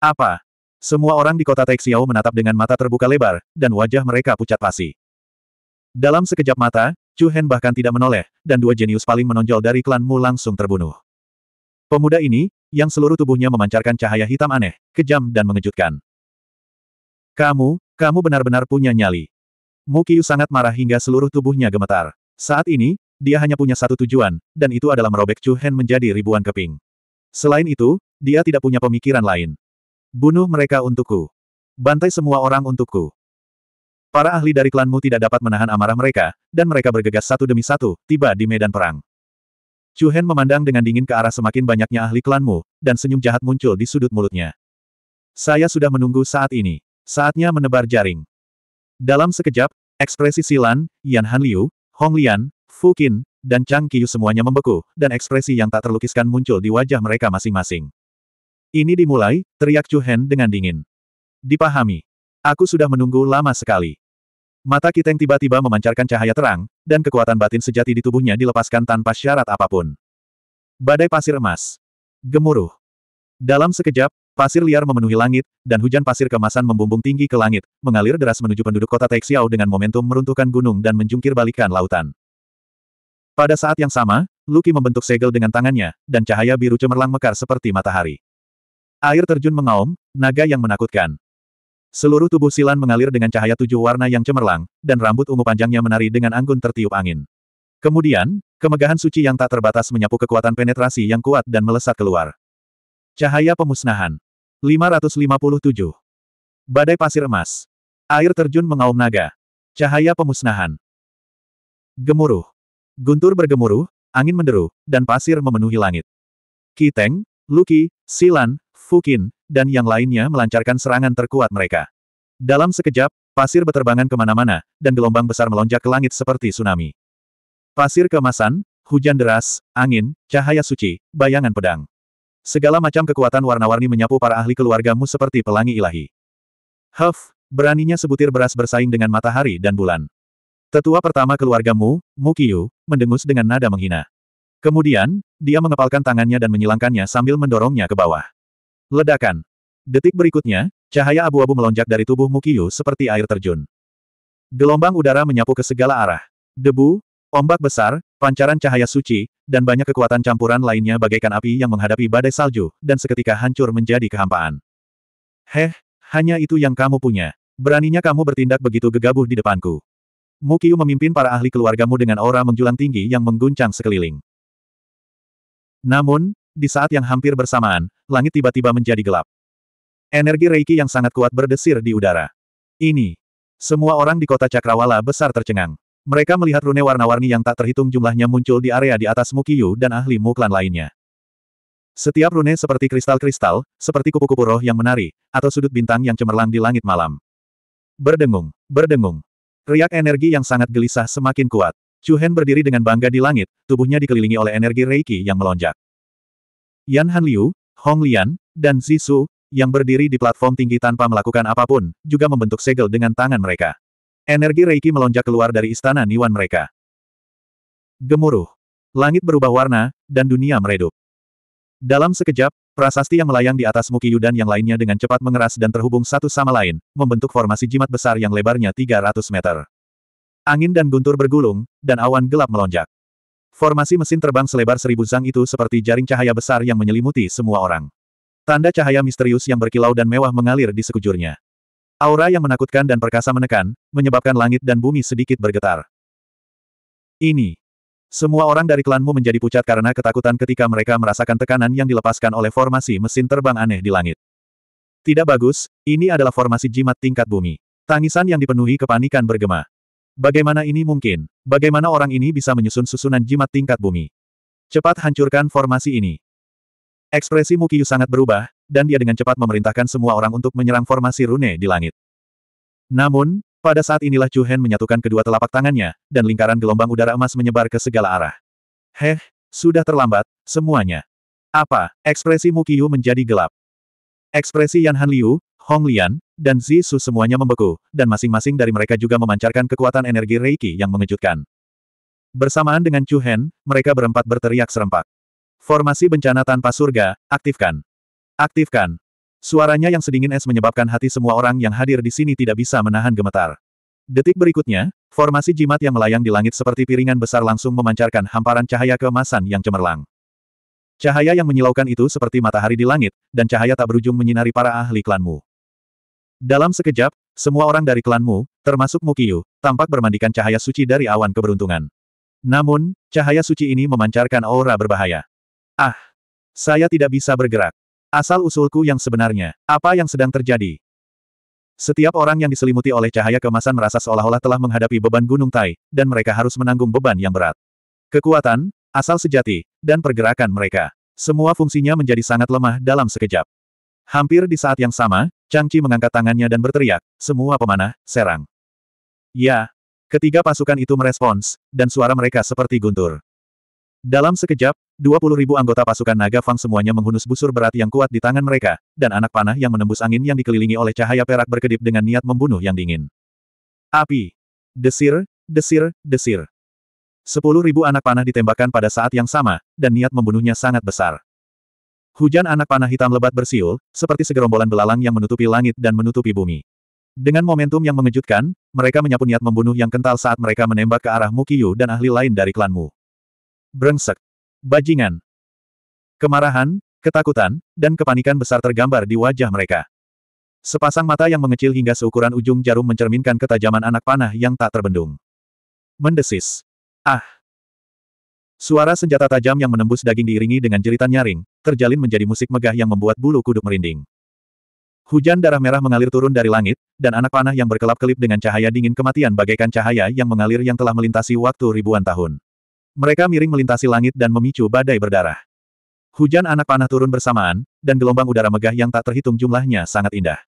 Apa? Semua orang di kota Taixiao menatap dengan mata terbuka lebar, dan wajah mereka pucat pasi. Dalam sekejap mata, Chu Hen bahkan tidak menoleh, dan dua jenius paling menonjol dari klan Mu langsung terbunuh. Pemuda ini, yang seluruh tubuhnya memancarkan cahaya hitam aneh, kejam dan mengejutkan. Kamu, kamu benar-benar punya nyali. Mu Qiu sangat marah hingga seluruh tubuhnya gemetar. Saat ini, dia hanya punya satu tujuan, dan itu adalah merobek Chu Hen menjadi ribuan keping. Selain itu, dia tidak punya pemikiran lain. Bunuh mereka untukku. Bantai semua orang untukku. Para ahli dari klanmu tidak dapat menahan amarah mereka, dan mereka bergegas satu demi satu, tiba di medan perang. Chu Hen memandang dengan dingin ke arah semakin banyaknya ahli klanmu, dan senyum jahat muncul di sudut mulutnya. Saya sudah menunggu saat ini. Saatnya menebar jaring. Dalam sekejap, ekspresi Silan, Yan Han Liu, Hong Lian, Fu Qin, dan Chang Qiu semuanya membeku, dan ekspresi yang tak terlukiskan muncul di wajah mereka masing-masing. Ini dimulai, teriak Chu Hen dengan dingin. Dipahami. Aku sudah menunggu lama sekali. Mata Kiteng tiba-tiba memancarkan cahaya terang, dan kekuatan batin sejati di tubuhnya dilepaskan tanpa syarat apapun. Badai pasir emas. Gemuruh. Dalam sekejap, pasir liar memenuhi langit, dan hujan pasir kemasan membumbung tinggi ke langit, mengalir deras menuju penduduk kota Taixiao dengan momentum meruntuhkan gunung dan menjungkir balikan lautan. Pada saat yang sama, Luki membentuk segel dengan tangannya, dan cahaya biru cemerlang mekar seperti matahari. Air terjun mengaum, naga yang menakutkan. Seluruh tubuh Silan mengalir dengan cahaya tujuh warna yang cemerlang, dan rambut ungu panjangnya menari dengan anggun tertiup angin. Kemudian, kemegahan suci yang tak terbatas menyapu kekuatan penetrasi yang kuat dan melesat keluar. Cahaya pemusnahan. 557. Badai pasir emas. Air terjun mengaum naga. Cahaya pemusnahan. Gemuruh. Guntur bergemuruh, angin menderu, dan pasir memenuhi langit. Kiteng, Luki, Silan, Fukin, dan yang lainnya melancarkan serangan terkuat mereka. Dalam sekejap, pasir beterbangan kemana-mana, dan gelombang besar melonjak ke langit seperti tsunami. Pasir kemasan, hujan deras, angin, cahaya suci, bayangan pedang. Segala macam kekuatan warna-warni menyapu para ahli keluargamu seperti pelangi ilahi. Huff, beraninya sebutir beras bersaing dengan matahari dan bulan. Tetua pertama keluargamu, Mukiyu, mendengus dengan nada menghina. Kemudian, dia mengepalkan tangannya dan menyilangkannya sambil mendorongnya ke bawah. Ledakan. Detik berikutnya, cahaya abu-abu melonjak dari tubuh Mukiyu seperti air terjun. Gelombang udara menyapu ke segala arah. Debu, ombak besar, pancaran cahaya suci, dan banyak kekuatan campuran lainnya bagaikan api yang menghadapi badai salju, dan seketika hancur menjadi kehampaan. Heh, hanya itu yang kamu punya. Beraninya kamu bertindak begitu gegabah di depanku. Mukiyu memimpin para ahli keluargamu dengan aura menjulang tinggi yang mengguncang sekeliling. Namun, di saat yang hampir bersamaan, langit tiba-tiba menjadi gelap. Energi Reiki yang sangat kuat berdesir di udara. Ini. Semua orang di kota Cakrawala besar tercengang. Mereka melihat rune warna-warni yang tak terhitung jumlahnya muncul di area di atas Mukiyu dan ahli Muklan lainnya. Setiap rune seperti kristal-kristal, seperti kupu-kupu roh yang menari, atau sudut bintang yang cemerlang di langit malam. Berdengung, berdengung. Riak energi yang sangat gelisah semakin kuat. Chu Hen berdiri dengan bangga di langit, tubuhnya dikelilingi oleh energi Reiki yang melonjak. Yan Han Liu, Hong Lian, dan Zisu, yang berdiri di platform tinggi tanpa melakukan apapun, juga membentuk segel dengan tangan mereka. Energi Reiki melonjak keluar dari istana Niwan mereka. Gemuruh. Langit berubah warna, dan dunia meredup. Dalam sekejap, prasasti yang melayang di atas Mukiyu dan yang lainnya dengan cepat mengeras dan terhubung satu sama lain, membentuk formasi jimat besar yang lebarnya 300 meter. Angin dan guntur bergulung, dan awan gelap melonjak. Formasi mesin terbang selebar seribu zang itu seperti jaring cahaya besar yang menyelimuti semua orang. Tanda cahaya misterius yang berkilau dan mewah mengalir di sekujurnya. Aura yang menakutkan dan perkasa menekan, menyebabkan langit dan bumi sedikit bergetar. Ini. Semua orang dari klanmu menjadi pucat karena ketakutan ketika mereka merasakan tekanan yang dilepaskan oleh formasi mesin terbang aneh di langit. Tidak bagus, ini adalah formasi jimat tingkat bumi. Tangisan yang dipenuhi kepanikan bergema. Bagaimana ini mungkin? Bagaimana orang ini bisa menyusun susunan jimat tingkat bumi? Cepat hancurkan formasi ini. Ekspresi Mukiyu sangat berubah, dan dia dengan cepat memerintahkan semua orang untuk menyerang formasi rune di langit. Namun, pada saat inilah Chu Hen menyatukan kedua telapak tangannya, dan lingkaran gelombang udara emas menyebar ke segala arah. Heh, sudah terlambat, semuanya. Apa? Ekspresi Mukiyu menjadi gelap. Ekspresi Yan Han Liu, Hong Lian, dan Zisu semuanya membeku, dan masing-masing dari mereka juga memancarkan kekuatan energi Reiki yang mengejutkan. Bersamaan dengan Chu Hen, mereka berempat berteriak serempak. Formasi bencana tanpa surga, aktifkan. Aktifkan. Suaranya yang sedingin es menyebabkan hati semua orang yang hadir di sini tidak bisa menahan gemetar. Detik berikutnya, formasi jimat yang melayang di langit seperti piringan besar langsung memancarkan hamparan cahaya keemasan yang cemerlang. Cahaya yang menyilaukan itu seperti matahari di langit, dan cahaya tak berujung menyinari para ahli klanmu. Dalam sekejap, semua orang dari klanmu, termasuk Mukiyu, tampak bermandikan cahaya suci dari awan keberuntungan. Namun, cahaya suci ini memancarkan aura berbahaya. Ah! Saya tidak bisa bergerak. Asal-usulku yang sebenarnya, apa yang sedang terjadi? Setiap orang yang diselimuti oleh cahaya kemasan merasa seolah-olah telah menghadapi beban gunung Tai, dan mereka harus menanggung beban yang berat. Kekuatan, asal sejati, dan pergerakan mereka. Semua fungsinya menjadi sangat lemah dalam sekejap. Hampir di saat yang sama, Chang Chi mengangkat tangannya dan berteriak, semua pemanah, serang. Ya. Ketiga pasukan itu merespons, dan suara mereka seperti guntur. Dalam sekejap, 20 ribu anggota pasukan naga Fang semuanya menghunus busur berat yang kuat di tangan mereka, dan anak panah yang menembus angin yang dikelilingi oleh cahaya perak berkedip dengan niat membunuh yang dingin. Api. Desir, desir, desir. Sepuluh ribu anak panah ditembakkan pada saat yang sama, dan niat membunuhnya sangat besar. Hujan anak panah hitam lebat bersiul, seperti segerombolan belalang yang menutupi langit dan menutupi bumi. Dengan momentum yang mengejutkan, mereka menyapu niat membunuh yang kental saat mereka menembak ke arah Mukiyu dan ahli lain dari klanmu. Brengsek. Bajingan. Kemarahan, ketakutan, dan kepanikan besar tergambar di wajah mereka. Sepasang mata yang mengecil hingga seukuran ujung jarum mencerminkan ketajaman anak panah yang tak terbendung. Mendesis. Ah! Suara senjata tajam yang menembus daging diiringi dengan jeritan nyaring, terjalin menjadi musik megah yang membuat bulu kuduk merinding. Hujan darah merah mengalir turun dari langit, dan anak panah yang berkelap-kelip dengan cahaya dingin kematian bagaikan cahaya yang mengalir yang telah melintasi waktu ribuan tahun. Mereka miring melintasi langit dan memicu badai berdarah. Hujan anak panah turun bersamaan, dan gelombang udara megah yang tak terhitung jumlahnya sangat indah.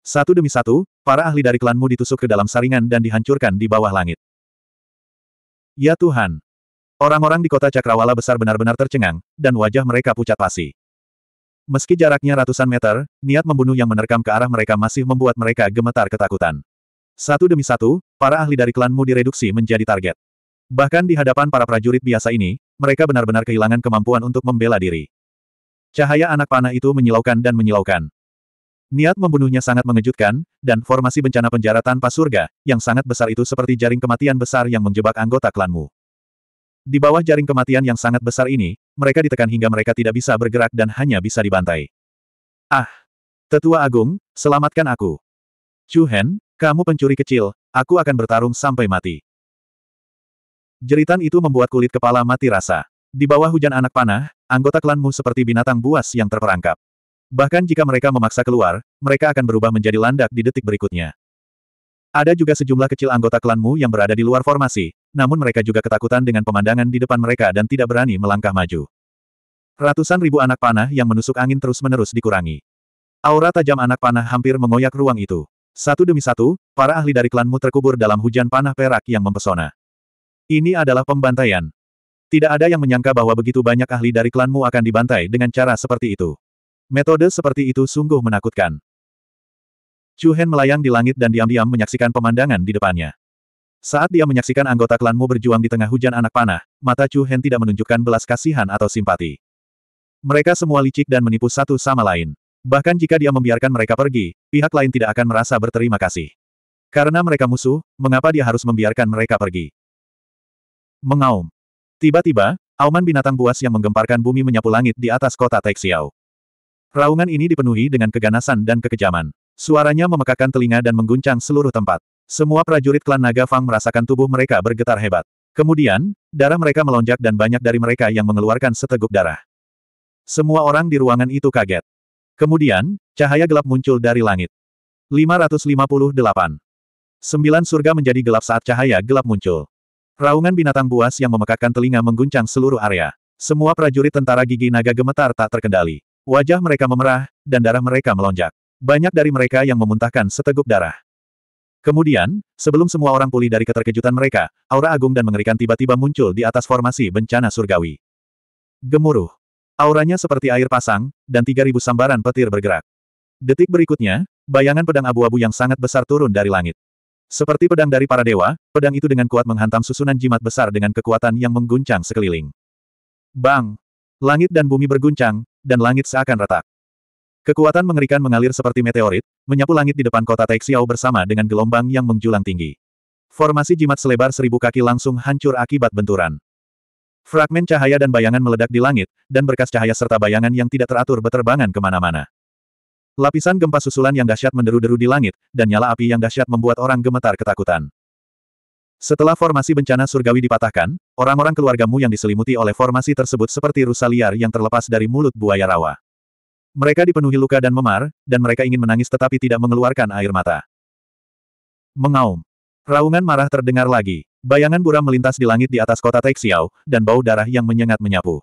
Satu demi satu, para ahli dari klanmu ditusuk ke dalam saringan dan dihancurkan di bawah langit. Ya Tuhan, Orang-orang di kota Cakrawala besar benar-benar tercengang, dan wajah mereka pucat pasi. Meski jaraknya ratusan meter, niat membunuh yang menerkam ke arah mereka masih membuat mereka gemetar ketakutan. Satu demi satu, para ahli dari klanmu direduksi menjadi target. Bahkan di hadapan para prajurit biasa ini, mereka benar-benar kehilangan kemampuan untuk membela diri. Cahaya anak panah itu menyilaukan dan menyilaukan. Niat membunuhnya sangat mengejutkan, dan formasi bencana penjara tanpa surga, yang sangat besar itu seperti jaring kematian besar yang menjebak anggota klanmu. Di bawah jaring kematian yang sangat besar ini, mereka ditekan hingga mereka tidak bisa bergerak dan hanya bisa dibantai. Ah! Tetua Agung, selamatkan aku. Chu Hen, kamu pencuri kecil, aku akan bertarung sampai mati. Jeritan itu membuat kulit kepala mati rasa. Di bawah hujan anak panah, anggota klanmu seperti binatang buas yang terperangkap. Bahkan jika mereka memaksa keluar, mereka akan berubah menjadi landak di detik berikutnya. Ada juga sejumlah kecil anggota klanmu yang berada di luar formasi, namun mereka juga ketakutan dengan pemandangan di depan mereka dan tidak berani melangkah maju. Ratusan ribu anak panah yang menusuk angin terus-menerus dikurangi. Aura tajam anak panah hampir mengoyak ruang itu. Satu demi satu, para ahli dari klanmu terkubur dalam hujan panah perak yang mempesona. Ini adalah pembantaian. Tidak ada yang menyangka bahwa begitu banyak ahli dari klanmu akan dibantai dengan cara seperti itu. Metode seperti itu sungguh menakutkan. Chu Hen melayang di langit dan diam-diam menyaksikan pemandangan di depannya. Saat dia menyaksikan anggota klanmu berjuang di tengah hujan anak panah, mata Chu Hen tidak menunjukkan belas kasihan atau simpati. Mereka semua licik dan menipu satu sama lain. Bahkan jika dia membiarkan mereka pergi, pihak lain tidak akan merasa berterima kasih. Karena mereka musuh, mengapa dia harus membiarkan mereka pergi? Mengaum. Tiba-tiba, auman binatang buas yang menggemparkan bumi menyapu langit di atas kota Taixiao. Raungan ini dipenuhi dengan keganasan dan kekejaman. Suaranya memekakan telinga dan mengguncang seluruh tempat. Semua prajurit klan Naga Fang merasakan tubuh mereka bergetar hebat. Kemudian, darah mereka melonjak dan banyak dari mereka yang mengeluarkan seteguk darah. Semua orang di ruangan itu kaget. Kemudian, cahaya gelap muncul dari langit. 558. Sembilan surga menjadi gelap saat cahaya gelap muncul. Raungan binatang buas yang memekakkan telinga mengguncang seluruh area. Semua prajurit tentara gigi naga gemetar tak terkendali. Wajah mereka memerah, dan darah mereka melonjak. Banyak dari mereka yang memuntahkan seteguk darah. Kemudian, sebelum semua orang pulih dari keterkejutan mereka, aura agung dan mengerikan tiba-tiba muncul di atas formasi bencana surgawi. Gemuruh. Auranya seperti air pasang, dan 3.000 sambaran petir bergerak. Detik berikutnya, bayangan pedang abu-abu yang sangat besar turun dari langit. Seperti pedang dari para dewa, pedang itu dengan kuat menghantam susunan jimat besar dengan kekuatan yang mengguncang sekeliling. Bang! Langit dan bumi berguncang, dan langit seakan retak. Kekuatan mengerikan mengalir seperti meteorit, menyapu langit di depan kota Taixiao bersama dengan gelombang yang menjulang tinggi. Formasi jimat selebar seribu kaki langsung hancur akibat benturan. Fragmen cahaya dan bayangan meledak di langit, dan berkas cahaya serta bayangan yang tidak teratur beterbangan kemana-mana. Lapisan gempa susulan yang dahsyat menderu-deru di langit, dan nyala api yang dahsyat membuat orang gemetar ketakutan. Setelah formasi bencana surgawi dipatahkan, orang-orang keluargamu yang diselimuti oleh formasi tersebut seperti rusa liar yang terlepas dari mulut buaya rawa. Mereka dipenuhi luka dan memar, dan mereka ingin menangis tetapi tidak mengeluarkan air mata. Mengaum. Raungan marah terdengar lagi. Bayangan buram melintas di langit di atas kota Taixiao, dan bau darah yang menyengat menyapu.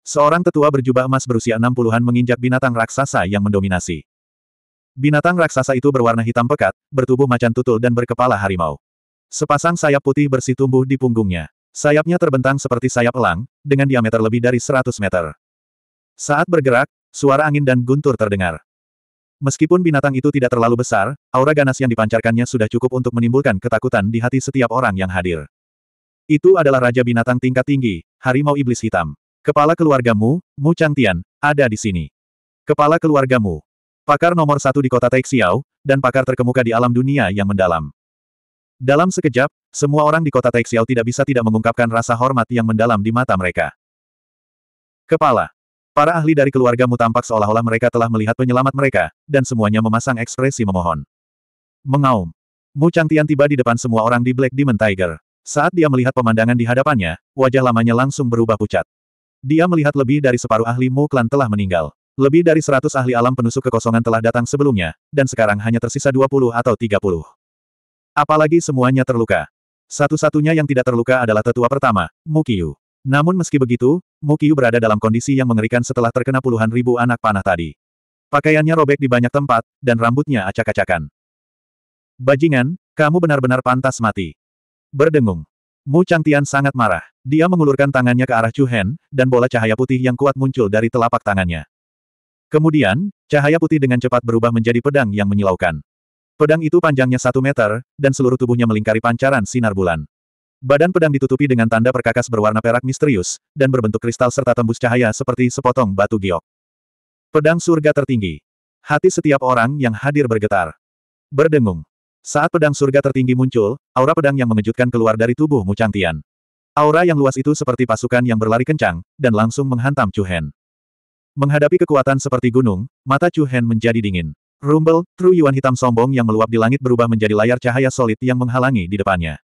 Seorang tetua berjubah emas berusia 60-an menginjak binatang raksasa yang mendominasi. Binatang raksasa itu berwarna hitam pekat, bertubuh macan tutul dan berkepala harimau. Sepasang sayap putih bersih tumbuh di punggungnya. Sayapnya terbentang seperti sayap elang, dengan diameter lebih dari 100 meter. Saat bergerak, Suara angin dan guntur terdengar. Meskipun binatang itu tidak terlalu besar, aura ganas yang dipancarkannya sudah cukup untuk menimbulkan ketakutan di hati setiap orang yang hadir. Itu adalah Raja Binatang tingkat tinggi, Harimau Iblis Hitam. Kepala keluargamu, Mu Changtian, ada di sini. Kepala keluargamu. Pakar nomor satu di kota Taixiao, dan pakar terkemuka di alam dunia yang mendalam. Dalam sekejap, semua orang di kota Taixiao tidak bisa tidak mengungkapkan rasa hormat yang mendalam di mata mereka. Kepala. Para ahli dari keluarga Mu tampak seolah-olah mereka telah melihat penyelamat mereka, dan semuanya memasang ekspresi memohon. Mengaum. Mu Changtian tiba di depan semua orang di Black Demon Tiger. Saat dia melihat pemandangan di hadapannya, wajah lamanya langsung berubah pucat. Dia melihat lebih dari separuh ahli Mu Klan telah meninggal. Lebih dari seratus ahli alam penusuk kekosongan telah datang sebelumnya, dan sekarang hanya tersisa dua puluh atau tiga puluh. Apalagi semuanya terluka. Satu-satunya yang tidak terluka adalah tetua pertama, Mu Qiu. Namun meski begitu, Mukiu berada dalam kondisi yang mengerikan setelah terkena puluhan ribu anak panah tadi. Pakaiannya robek di banyak tempat, dan rambutnya acak-acakan. Bajingan, kamu benar-benar pantas mati. Berdengung. Mu Changtian sangat marah. Dia mengulurkan tangannya ke arah Chu Hen, dan bola cahaya putih yang kuat muncul dari telapak tangannya. Kemudian, cahaya putih dengan cepat berubah menjadi pedang yang menyilaukan. Pedang itu panjangnya satu meter, dan seluruh tubuhnya melingkari pancaran sinar bulan. Badan pedang ditutupi dengan tanda perkakas berwarna perak misterius, dan berbentuk kristal serta tembus cahaya seperti sepotong batu giok. Pedang surga tertinggi. Hati setiap orang yang hadir bergetar. Berdengung. Saat pedang surga tertinggi muncul, aura pedang yang mengejutkan keluar dari tubuh Mu Aura yang luas itu seperti pasukan yang berlari kencang, dan langsung menghantam Chu Hen. Menghadapi kekuatan seperti gunung, mata Chu Hen menjadi dingin. Rumble, Tru Yuan hitam sombong yang meluap di langit berubah menjadi layar cahaya solid yang menghalangi di depannya.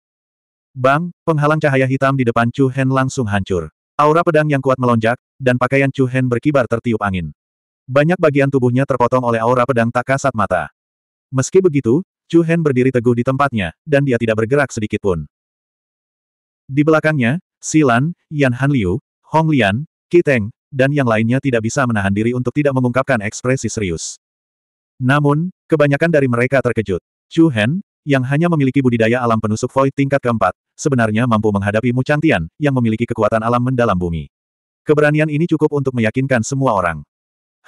Bang, penghalang cahaya hitam di depan Chu Hen langsung hancur. Aura pedang yang kuat melonjak, dan pakaian Chu Hen berkibar tertiup angin. Banyak bagian tubuhnya terpotong oleh aura pedang tak kasat mata. Meski begitu, Chu Hen berdiri teguh di tempatnya, dan dia tidak bergerak sedikit pun. Di belakangnya, Silan, Yan Han Liu, Hong Lian, Kiteng, dan yang lainnya tidak bisa menahan diri untuk tidak mengungkapkan ekspresi serius. Namun, kebanyakan dari mereka terkejut. Chu Hen, yang hanya memiliki budidaya alam penusuk Void tingkat keempat, sebenarnya mampu menghadapi Mu Changtian, yang memiliki kekuatan alam mendalam bumi. Keberanian ini cukup untuk meyakinkan semua orang.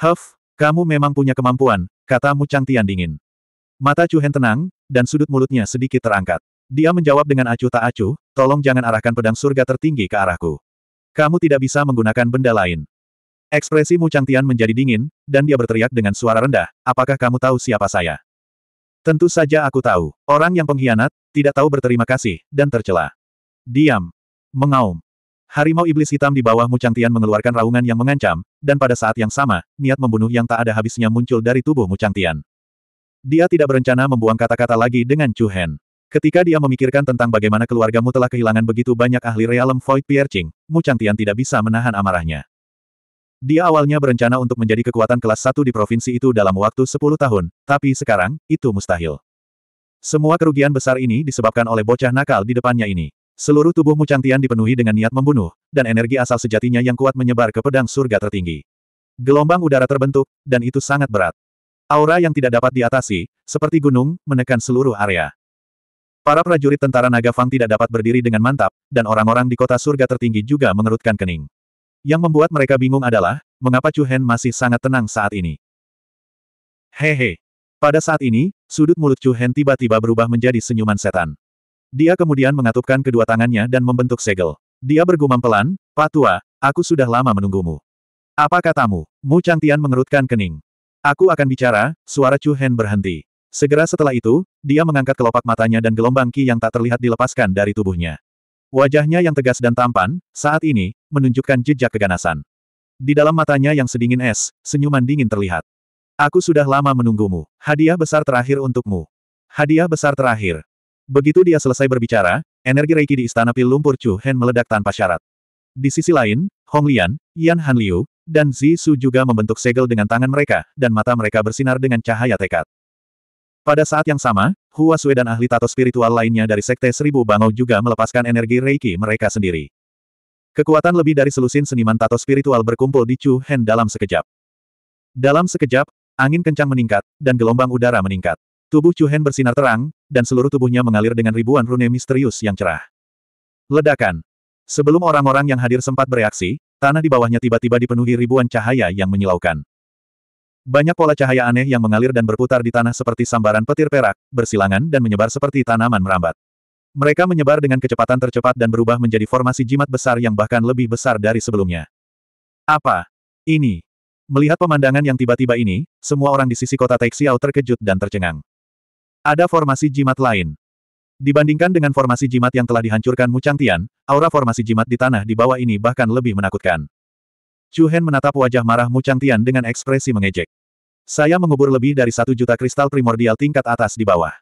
Huff, kamu memang punya kemampuan, kata Mu Changtian dingin. Mata Chu Hen tenang, dan sudut mulutnya sedikit terangkat. Dia menjawab dengan acuh tak acuh, tolong jangan arahkan pedang surga tertinggi ke arahku. Kamu tidak bisa menggunakan benda lain. Ekspresi Mu Changtian menjadi dingin, dan dia berteriak dengan suara rendah, apakah kamu tahu siapa saya? Tentu saja aku tahu. Orang yang pengkhianat, tidak tahu berterima kasih, dan tercela. Diam. Mengaum. Harimau iblis hitam di bawah Mu Changtian mengeluarkan raungan yang mengancam, dan pada saat yang sama, niat membunuh yang tak ada habisnya muncul dari tubuh Mu Changtian. Dia tidak berencana membuang kata-kata lagi dengan Chu Hen. Ketika dia memikirkan tentang bagaimana keluargamu telah kehilangan begitu banyak ahli realem Void Piercing, Mu Changtian tidak bisa menahan amarahnya. Dia awalnya berencana untuk menjadi kekuatan kelas 1 di provinsi itu dalam waktu 10 tahun, tapi sekarang, itu mustahil. Semua kerugian besar ini disebabkan oleh bocah nakal di depannya ini. Seluruh tubuh Mucantian dipenuhi dengan niat membunuh, dan energi asal sejatinya yang kuat menyebar ke pedang surga tertinggi. Gelombang udara terbentuk, dan itu sangat berat. Aura yang tidak dapat diatasi, seperti gunung, menekan seluruh area. Para prajurit tentara naga Fang tidak dapat berdiri dengan mantap, dan orang-orang di kota surga tertinggi juga mengerutkan kening. Yang membuat mereka bingung adalah, mengapa Chu Hen masih sangat tenang saat ini. Hehe. Pada saat ini, sudut mulut Chu Hen tiba-tiba berubah menjadi senyuman setan. Dia kemudian mengatupkan kedua tangannya dan membentuk segel. Dia bergumam pelan, Patua, aku sudah lama menunggumu. Apa katamu? Mu Changtian mengerutkan kening. Aku akan bicara, suara Chu Hen berhenti. Segera setelah itu, dia mengangkat kelopak matanya dan gelombang ki yang tak terlihat dilepaskan dari tubuhnya. Wajahnya yang tegas dan tampan, saat ini, menunjukkan jejak keganasan. Di dalam matanya yang sedingin es, senyuman dingin terlihat. Aku sudah lama menunggumu. Hadiah besar terakhir untukmu. Hadiah besar terakhir. Begitu dia selesai berbicara, energi Reiki di Istana Pil Lumpur Chu Hen meledak tanpa syarat. Di sisi lain, Hong Lian, Yan Han Liu, dan Zi Su juga membentuk segel dengan tangan mereka, dan mata mereka bersinar dengan cahaya tekad. Pada saat yang sama, Hua Sui dan ahli tato spiritual lainnya dari Sekte Seribu Bangau juga melepaskan energi Reiki mereka sendiri. Kekuatan lebih dari selusin seniman tato spiritual berkumpul di Chu Hen dalam sekejap. Dalam sekejap, angin kencang meningkat, dan gelombang udara meningkat. Tubuh Chu Hen bersinar terang, dan seluruh tubuhnya mengalir dengan ribuan rune misterius yang cerah. Ledakan. Sebelum orang-orang yang hadir sempat bereaksi, tanah di bawahnya tiba-tiba dipenuhi ribuan cahaya yang menyilaukan. Banyak pola cahaya aneh yang mengalir dan berputar di tanah seperti sambaran petir perak, bersilangan dan menyebar seperti tanaman merambat. Mereka menyebar dengan kecepatan tercepat dan berubah menjadi formasi jimat besar yang bahkan lebih besar dari sebelumnya. Apa? Ini? Melihat pemandangan yang tiba-tiba ini, semua orang di sisi kota Taixiao terkejut dan tercengang. Ada formasi jimat lain. Dibandingkan dengan formasi jimat yang telah dihancurkan Mu Tian, aura formasi jimat di tanah di bawah ini bahkan lebih menakutkan. Chu Hen menatap wajah marah Mu Tian dengan ekspresi mengejek. Saya mengubur lebih dari satu juta kristal primordial tingkat atas di bawah.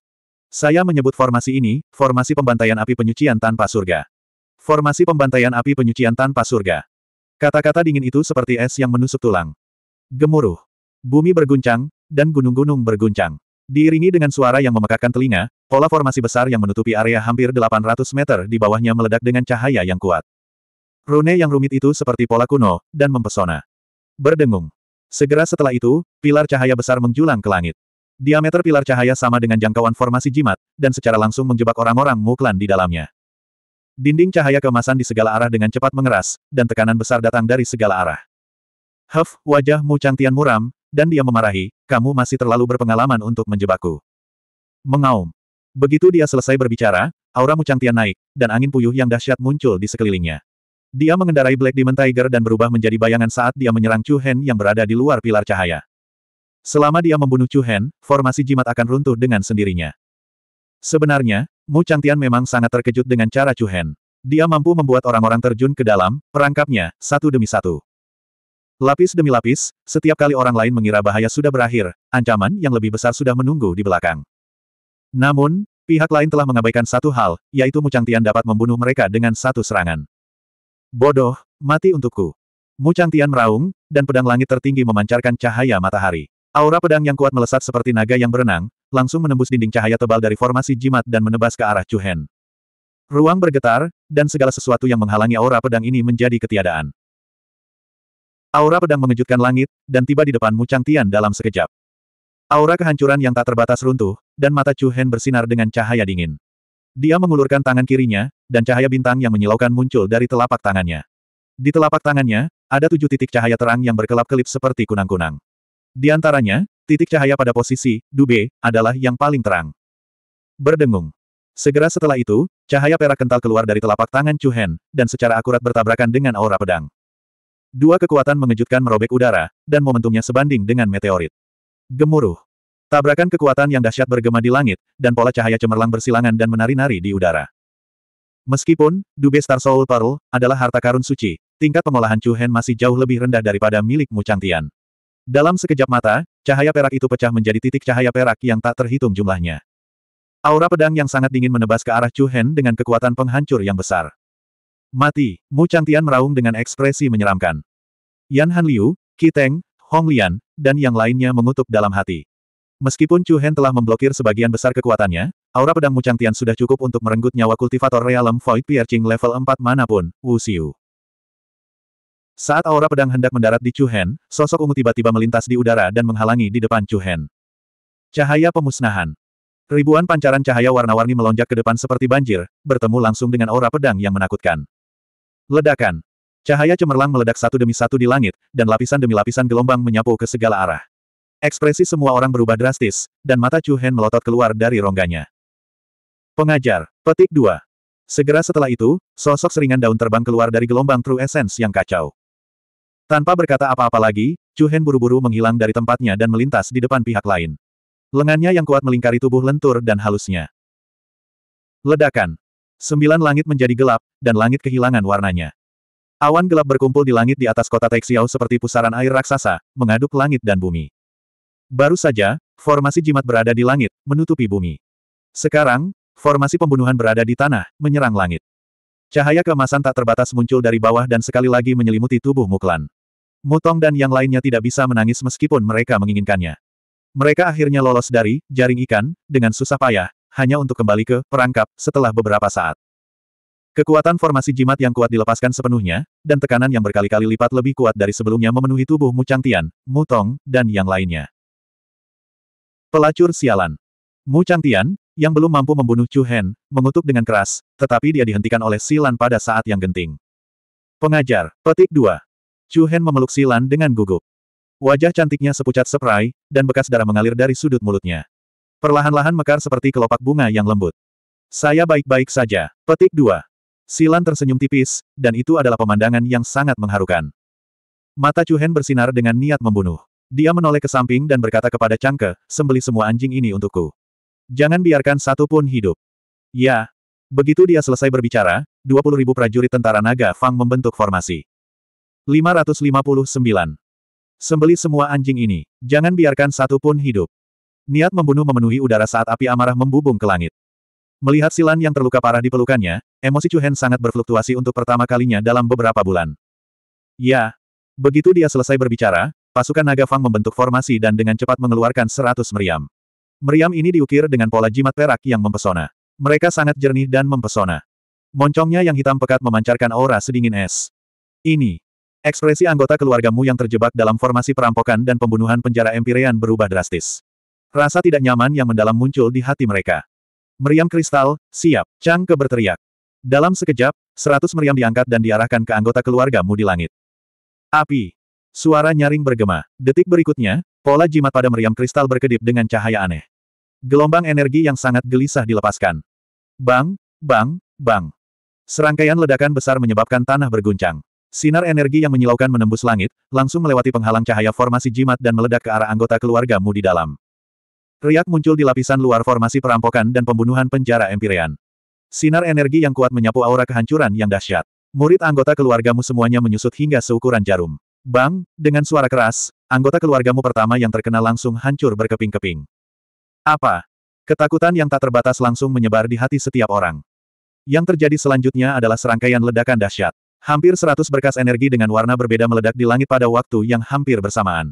Saya menyebut formasi ini, formasi pembantaian api penyucian tanpa surga. Formasi pembantaian api penyucian tanpa surga. Kata-kata dingin itu seperti es yang menusuk tulang. Gemuruh. Bumi berguncang, dan gunung-gunung berguncang. Diiringi dengan suara yang memekakkan telinga, pola formasi besar yang menutupi area hampir 800 meter di bawahnya meledak dengan cahaya yang kuat. Rune yang rumit itu seperti pola kuno, dan mempesona. Berdengung. Segera setelah itu, pilar cahaya besar menjulang ke langit. Diameter pilar cahaya sama dengan jangkauan formasi jimat, dan secara langsung menjebak orang-orang muklan di dalamnya. Dinding cahaya kemasan di segala arah dengan cepat mengeras, dan tekanan besar datang dari segala arah. Huff, wajahmu Mu muram, dan dia memarahi, kamu masih terlalu berpengalaman untuk menjebakku. Mengaum. Begitu dia selesai berbicara, aura Mu naik, dan angin puyuh yang dahsyat muncul di sekelilingnya. Dia mengendarai Black Demon Tiger dan berubah menjadi bayangan saat dia menyerang Chu Hen yang berada di luar pilar cahaya. Selama dia membunuh Chu Hen, formasi jimat akan runtuh dengan sendirinya. Sebenarnya, Mu Tian memang sangat terkejut dengan cara Chu Hen. Dia mampu membuat orang-orang terjun ke dalam, perangkapnya, satu demi satu. Lapis demi lapis, setiap kali orang lain mengira bahaya sudah berakhir, ancaman yang lebih besar sudah menunggu di belakang. Namun, pihak lain telah mengabaikan satu hal, yaitu Mu Tian dapat membunuh mereka dengan satu serangan. Bodoh, mati untukku. Mucang Tian meraung, dan pedang langit tertinggi memancarkan cahaya matahari. Aura pedang yang kuat melesat seperti naga yang berenang, langsung menembus dinding cahaya tebal dari formasi jimat dan menebas ke arah Chu Hen. Ruang bergetar, dan segala sesuatu yang menghalangi aura pedang ini menjadi ketiadaan. Aura pedang mengejutkan langit, dan tiba di depan Mucang Tian dalam sekejap. Aura kehancuran yang tak terbatas runtuh, dan mata Chu Hen bersinar dengan cahaya dingin. Dia mengulurkan tangan kirinya, dan cahaya bintang yang menyilaukan muncul dari telapak tangannya. Di telapak tangannya, ada tujuh titik cahaya terang yang berkelap-kelip seperti kunang-kunang. Di antaranya, titik cahaya pada posisi, Dube, adalah yang paling terang. Berdengung. Segera setelah itu, cahaya perak kental keluar dari telapak tangan Chu Hen, dan secara akurat bertabrakan dengan aura pedang. Dua kekuatan mengejutkan merobek udara, dan momentumnya sebanding dengan meteorit. Gemuruh. Tabrakan kekuatan yang dahsyat bergema di langit, dan pola cahaya cemerlang bersilangan dan menari-nari di udara. Meskipun, Dube Star Soul Pearl, adalah harta karun suci, tingkat pengolahan Chu Hen masih jauh lebih rendah daripada milik Mu Changtian. Dalam sekejap mata, cahaya perak itu pecah menjadi titik cahaya perak yang tak terhitung jumlahnya. Aura pedang yang sangat dingin menebas ke arah Chu Hen dengan kekuatan penghancur yang besar. Mati, Mu Changtian meraung dengan ekspresi menyeramkan. Yan Han Liu, Qi Teng, Hong Lian, dan yang lainnya mengutuk dalam hati. Meskipun Chu Hen telah memblokir sebagian besar kekuatannya, Aura pedang mucang tian sudah cukup untuk merenggut nyawa kultivator realem Void Piercing level 4 manapun, Wu Xiu. Saat aura pedang hendak mendarat di chu Chuhen, sosok ungu tiba-tiba melintas di udara dan menghalangi di depan chu Chuhen. Cahaya pemusnahan. Ribuan pancaran cahaya warna-warni melonjak ke depan seperti banjir, bertemu langsung dengan aura pedang yang menakutkan. Ledakan. Cahaya cemerlang meledak satu demi satu di langit, dan lapisan demi lapisan gelombang menyapu ke segala arah. Ekspresi semua orang berubah drastis, dan mata Chu Hen melotot keluar dari rongganya. Pengajar. Petik 2. Segera setelah itu, sosok seringan daun terbang keluar dari gelombang True Essence yang kacau. Tanpa berkata apa-apa lagi, Chu Hen buru-buru menghilang dari tempatnya dan melintas di depan pihak lain. Lengannya yang kuat melingkari tubuh lentur dan halusnya. Ledakan. Sembilan langit menjadi gelap, dan langit kehilangan warnanya. Awan gelap berkumpul di langit di atas kota Taixiao seperti pusaran air raksasa, mengaduk langit dan bumi. Baru saja, formasi jimat berada di langit, menutupi bumi. Sekarang, Formasi pembunuhan berada di tanah, menyerang langit. Cahaya kemasan tak terbatas muncul dari bawah dan sekali lagi menyelimuti tubuh Muklan. Mutong dan yang lainnya tidak bisa menangis meskipun mereka menginginkannya. Mereka akhirnya lolos dari jaring ikan, dengan susah payah, hanya untuk kembali ke perangkap setelah beberapa saat. Kekuatan formasi jimat yang kuat dilepaskan sepenuhnya, dan tekanan yang berkali-kali lipat lebih kuat dari sebelumnya memenuhi tubuh Mu Tian, Mu Tong, dan yang lainnya. Pelacur sialan. Mu Tian, yang belum mampu membunuh Chu Hen, mengutuk dengan keras, tetapi dia dihentikan oleh Silan pada saat yang genting. Pengajar, petik dua. Chu Hen memeluk Silan dengan gugup. Wajah cantiknya sepucat seprai, dan bekas darah mengalir dari sudut mulutnya. Perlahan-lahan mekar seperti kelopak bunga yang lembut. Saya baik-baik saja. Petik dua. Silan tersenyum tipis, dan itu adalah pemandangan yang sangat mengharukan. Mata Chu Hen bersinar dengan niat membunuh. Dia menoleh ke samping dan berkata kepada Changke, sembeli semua anjing ini untukku. Jangan biarkan satu pun hidup. Ya. Begitu dia selesai berbicara, ribu prajurit tentara naga Fang membentuk formasi. 559. Sembeli semua anjing ini. Jangan biarkan satu pun hidup. Niat membunuh memenuhi udara saat api amarah membubung ke langit. Melihat Silan yang terluka parah di pelukannya, emosi Hen sangat berfluktuasi untuk pertama kalinya dalam beberapa bulan. Ya. Begitu dia selesai berbicara, pasukan naga Fang membentuk formasi dan dengan cepat mengeluarkan seratus meriam. Meriam ini diukir dengan pola jimat perak yang mempesona. Mereka sangat jernih dan mempesona. Moncongnya yang hitam pekat memancarkan aura sedingin es. Ini. Ekspresi anggota keluargamu yang terjebak dalam formasi perampokan dan pembunuhan penjara Empyrean berubah drastis. Rasa tidak nyaman yang mendalam muncul di hati mereka. Meriam kristal, siap, ke berteriak. Dalam sekejap, seratus meriam diangkat dan diarahkan ke anggota keluargamu di langit. Api. Suara nyaring bergema. Detik berikutnya, Pola jimat pada meriam kristal berkedip dengan cahaya aneh. Gelombang energi yang sangat gelisah dilepaskan. Bang, bang, bang. Serangkaian ledakan besar menyebabkan tanah berguncang. Sinar energi yang menyilaukan menembus langit, langsung melewati penghalang cahaya formasi jimat dan meledak ke arah anggota keluargamu di dalam. Riak muncul di lapisan luar formasi perampokan dan pembunuhan penjara Empyrean. Sinar energi yang kuat menyapu aura kehancuran yang dahsyat. Murid anggota keluargamu semuanya menyusut hingga seukuran jarum. Bang, dengan suara keras, anggota keluargamu pertama yang terkena langsung hancur berkeping-keping. Apa? Ketakutan yang tak terbatas langsung menyebar di hati setiap orang. Yang terjadi selanjutnya adalah serangkaian ledakan dahsyat. Hampir seratus berkas energi dengan warna berbeda meledak di langit pada waktu yang hampir bersamaan.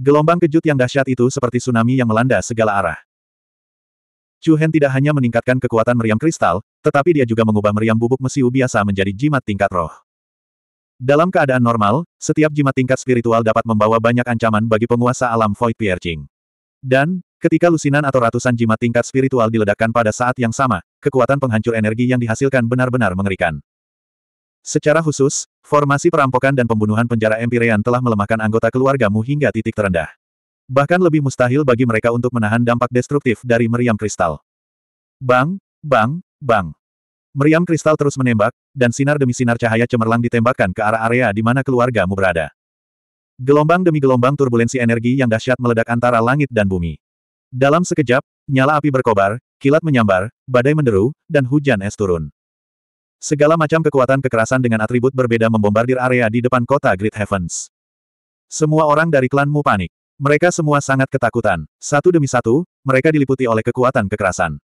Gelombang kejut yang dahsyat itu seperti tsunami yang melanda segala arah. Chu Hen tidak hanya meningkatkan kekuatan meriam kristal, tetapi dia juga mengubah meriam bubuk mesiu biasa menjadi jimat tingkat roh. Dalam keadaan normal, setiap jimat tingkat spiritual dapat membawa banyak ancaman bagi penguasa alam Void Piercing. Dan, ketika lusinan atau ratusan jimat tingkat spiritual diledakkan pada saat yang sama, kekuatan penghancur energi yang dihasilkan benar-benar mengerikan. Secara khusus, formasi perampokan dan pembunuhan penjara Empyrean telah melemahkan anggota keluargamu hingga titik terendah. Bahkan lebih mustahil bagi mereka untuk menahan dampak destruktif dari meriam kristal. Bang, bang, bang. Meriam kristal terus menembak, dan sinar demi sinar cahaya cemerlang ditembakkan ke arah area di mana keluargamu berada. Gelombang demi gelombang turbulensi energi yang dahsyat meledak antara langit dan bumi. Dalam sekejap, nyala api berkobar, kilat menyambar, badai menderu, dan hujan es turun. Segala macam kekuatan kekerasan dengan atribut berbeda membombardir area di depan kota Great Heavens. Semua orang dari klanmu panik. Mereka semua sangat ketakutan. Satu demi satu, mereka diliputi oleh kekuatan kekerasan.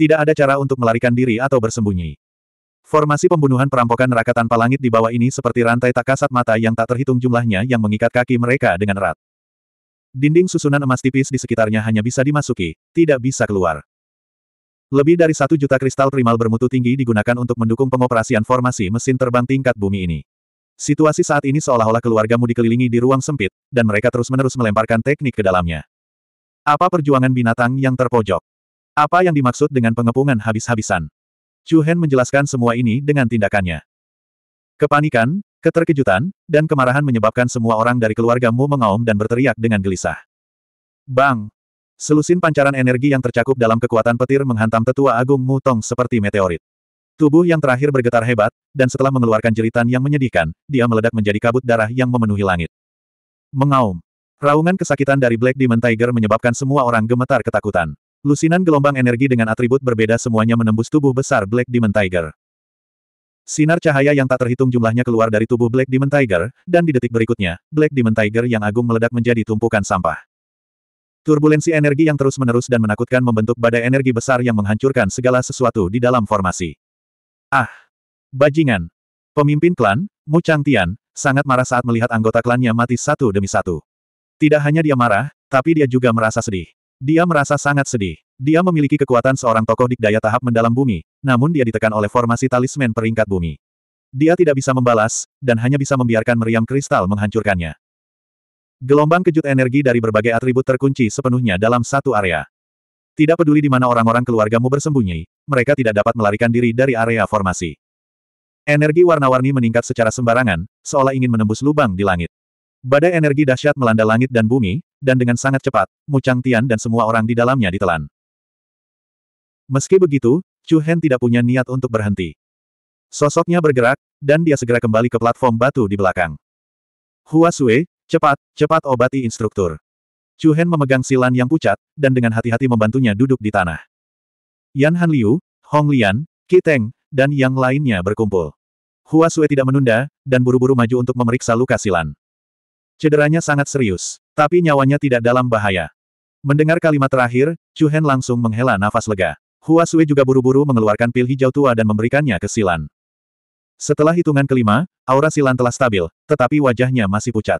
Tidak ada cara untuk melarikan diri atau bersembunyi. Formasi pembunuhan perampokan neraka tanpa langit di bawah ini seperti rantai tak kasat mata yang tak terhitung jumlahnya yang mengikat kaki mereka dengan erat. Dinding susunan emas tipis di sekitarnya hanya bisa dimasuki, tidak bisa keluar. Lebih dari satu juta kristal primal bermutu tinggi digunakan untuk mendukung pengoperasian formasi mesin terbang tingkat bumi ini. Situasi saat ini seolah-olah keluargamu dikelilingi di ruang sempit, dan mereka terus-menerus melemparkan teknik ke dalamnya. Apa perjuangan binatang yang terpojok? Apa yang dimaksud dengan pengepungan habis-habisan? Chu Hen menjelaskan semua ini dengan tindakannya. Kepanikan, keterkejutan, dan kemarahan menyebabkan semua orang dari keluarga Mu mengaum dan berteriak dengan gelisah. Bang! Selusin pancaran energi yang tercakup dalam kekuatan petir menghantam tetua agung Mu Tong seperti meteorit. Tubuh yang terakhir bergetar hebat, dan setelah mengeluarkan jeritan yang menyedihkan, dia meledak menjadi kabut darah yang memenuhi langit. Mengaum. Raungan kesakitan dari Black Demon Tiger menyebabkan semua orang gemetar ketakutan. Lusinan gelombang energi dengan atribut berbeda semuanya menembus tubuh besar Black Demon Tiger. Sinar cahaya yang tak terhitung jumlahnya keluar dari tubuh Black Demon Tiger, dan di detik berikutnya, Black Demon Tiger yang agung meledak menjadi tumpukan sampah. Turbulensi energi yang terus-menerus dan menakutkan membentuk badai energi besar yang menghancurkan segala sesuatu di dalam formasi. Ah! Bajingan! Pemimpin klan, Mu Chang Tian, sangat marah saat melihat anggota klannya mati satu demi satu. Tidak hanya dia marah, tapi dia juga merasa sedih. Dia merasa sangat sedih. Dia memiliki kekuatan seorang tokoh dikdaya tahap mendalam bumi, namun dia ditekan oleh formasi talisman peringkat bumi. Dia tidak bisa membalas, dan hanya bisa membiarkan meriam kristal menghancurkannya. Gelombang kejut energi dari berbagai atribut terkunci sepenuhnya dalam satu area. Tidak peduli di mana orang-orang keluargamu bersembunyi, mereka tidak dapat melarikan diri dari area formasi. Energi warna-warni meningkat secara sembarangan, seolah ingin menembus lubang di langit. Badai energi dahsyat melanda langit dan bumi, dan dengan sangat cepat, Mu Chang Tian dan semua orang di dalamnya ditelan. Meski begitu, Chu Hen tidak punya niat untuk berhenti. Sosoknya bergerak, dan dia segera kembali ke platform batu di belakang. Hua Sui, cepat, cepat obati instruktur. Chu Hen memegang silan yang pucat, dan dengan hati-hati membantunya duduk di tanah. Yan Han Liu, Hong Lian, Ki dan yang lainnya berkumpul. Hua Sui tidak menunda, dan buru-buru maju untuk memeriksa luka silan. Cederanya sangat serius. Tapi nyawanya tidak dalam bahaya. Mendengar kalimat terakhir, Chu Hen langsung menghela nafas lega. Hua Sui juga buru-buru mengeluarkan pil hijau tua dan memberikannya ke Silan. Setelah hitungan kelima, aura Silan telah stabil, tetapi wajahnya masih pucat.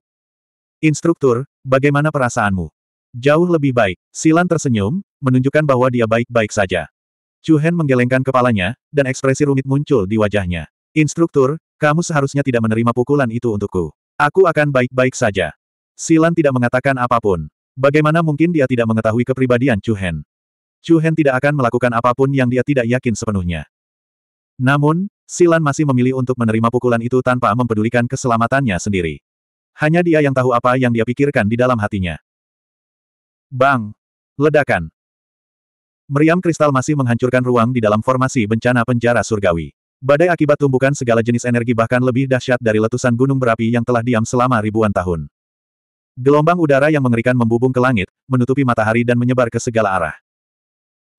Instruktur, bagaimana perasaanmu? Jauh lebih baik. Silan tersenyum, menunjukkan bahwa dia baik-baik saja. Chu Hen menggelengkan kepalanya, dan ekspresi rumit muncul di wajahnya. Instruktur, kamu seharusnya tidak menerima pukulan itu untukku. Aku akan baik-baik saja. Silan tidak mengatakan apapun. Bagaimana mungkin dia tidak mengetahui kepribadian Chu Hen? Chu Hen tidak akan melakukan apapun yang dia tidak yakin sepenuhnya. Namun, Silan masih memilih untuk menerima pukulan itu tanpa mempedulikan keselamatannya sendiri. Hanya dia yang tahu apa yang dia pikirkan di dalam hatinya. Bang! Ledakan! Meriam kristal masih menghancurkan ruang di dalam formasi bencana penjara surgawi. Badai akibat tumbukan segala jenis energi bahkan lebih dahsyat dari letusan gunung berapi yang telah diam selama ribuan tahun. Gelombang udara yang mengerikan membubung ke langit, menutupi matahari dan menyebar ke segala arah.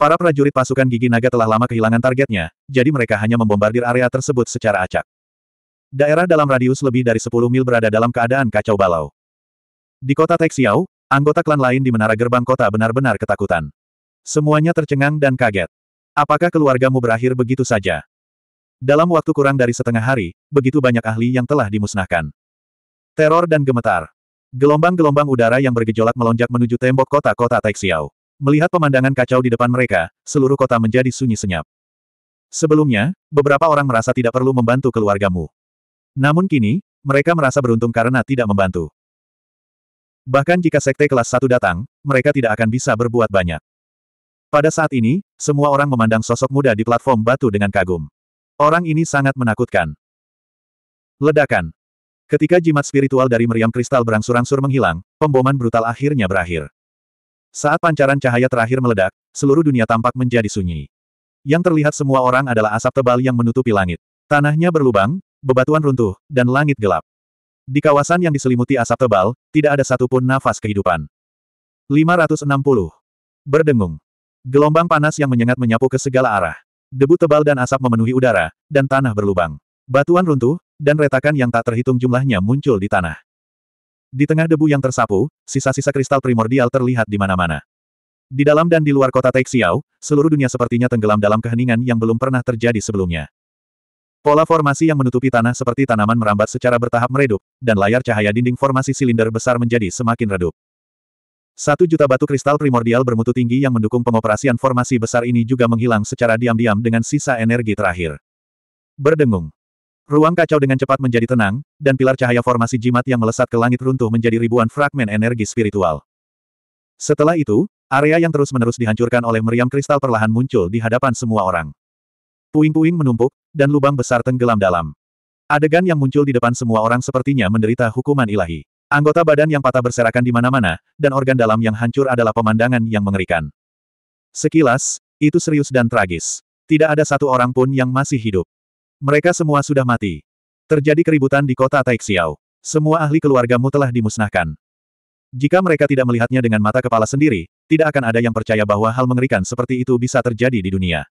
Para prajurit pasukan gigi naga telah lama kehilangan targetnya, jadi mereka hanya membombardir area tersebut secara acak. Daerah dalam radius lebih dari 10 mil berada dalam keadaan kacau balau. Di kota Texiao, anggota klan lain di menara gerbang kota benar-benar ketakutan. Semuanya tercengang dan kaget. Apakah keluargamu berakhir begitu saja? Dalam waktu kurang dari setengah hari, begitu banyak ahli yang telah dimusnahkan. Teror dan gemetar. Gelombang-gelombang udara yang bergejolak melonjak menuju tembok kota-kota Taixiao. Melihat pemandangan kacau di depan mereka, seluruh kota menjadi sunyi senyap. Sebelumnya, beberapa orang merasa tidak perlu membantu keluargamu. Namun kini, mereka merasa beruntung karena tidak membantu. Bahkan jika sekte kelas 1 datang, mereka tidak akan bisa berbuat banyak. Pada saat ini, semua orang memandang sosok muda di platform batu dengan kagum. Orang ini sangat menakutkan. Ledakan. Ketika jimat spiritual dari meriam kristal berangsur-angsur menghilang, pemboman brutal akhirnya berakhir. Saat pancaran cahaya terakhir meledak, seluruh dunia tampak menjadi sunyi. Yang terlihat semua orang adalah asap tebal yang menutupi langit. Tanahnya berlubang, bebatuan runtuh, dan langit gelap. Di kawasan yang diselimuti asap tebal, tidak ada satupun nafas kehidupan. 560. Berdengung. Gelombang panas yang menyengat menyapu ke segala arah. Debu tebal dan asap memenuhi udara, dan tanah berlubang. Batuan runtuh, dan retakan yang tak terhitung jumlahnya muncul di tanah. Di tengah debu yang tersapu, sisa-sisa kristal primordial terlihat di mana-mana. Di dalam dan di luar kota Teixiao, seluruh dunia sepertinya tenggelam dalam keheningan yang belum pernah terjadi sebelumnya. Pola formasi yang menutupi tanah seperti tanaman merambat secara bertahap meredup, dan layar cahaya dinding formasi silinder besar menjadi semakin redup. Satu juta batu kristal primordial bermutu tinggi yang mendukung pengoperasian formasi besar ini juga menghilang secara diam-diam dengan sisa energi terakhir. Berdengung. Ruang kacau dengan cepat menjadi tenang, dan pilar cahaya formasi jimat yang melesat ke langit runtuh menjadi ribuan fragmen energi spiritual. Setelah itu, area yang terus-menerus dihancurkan oleh meriam kristal perlahan muncul di hadapan semua orang. Puing-puing menumpuk, dan lubang besar tenggelam dalam. Adegan yang muncul di depan semua orang sepertinya menderita hukuman ilahi. Anggota badan yang patah berserakan di mana-mana, dan organ dalam yang hancur adalah pemandangan yang mengerikan. Sekilas, itu serius dan tragis. Tidak ada satu orang pun yang masih hidup. Mereka semua sudah mati. Terjadi keributan di kota Taixiao. Semua ahli keluargamu telah dimusnahkan. Jika mereka tidak melihatnya dengan mata kepala sendiri, tidak akan ada yang percaya bahwa hal mengerikan seperti itu bisa terjadi di dunia.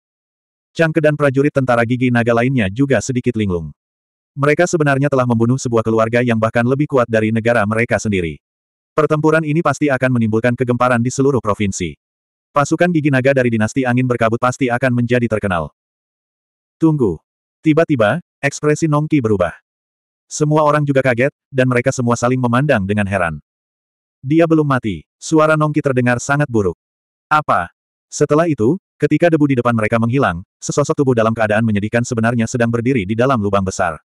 Cangke dan prajurit tentara gigi naga lainnya juga sedikit linglung. Mereka sebenarnya telah membunuh sebuah keluarga yang bahkan lebih kuat dari negara mereka sendiri. Pertempuran ini pasti akan menimbulkan kegemparan di seluruh provinsi. Pasukan gigi naga dari dinasti angin berkabut pasti akan menjadi terkenal. Tunggu. Tiba-tiba, ekspresi Nongki berubah. Semua orang juga kaget, dan mereka semua saling memandang dengan heran. Dia belum mati. Suara Nongki terdengar sangat buruk. Apa? Setelah itu, ketika debu di depan mereka menghilang, sesosok tubuh dalam keadaan menyedihkan sebenarnya sedang berdiri di dalam lubang besar.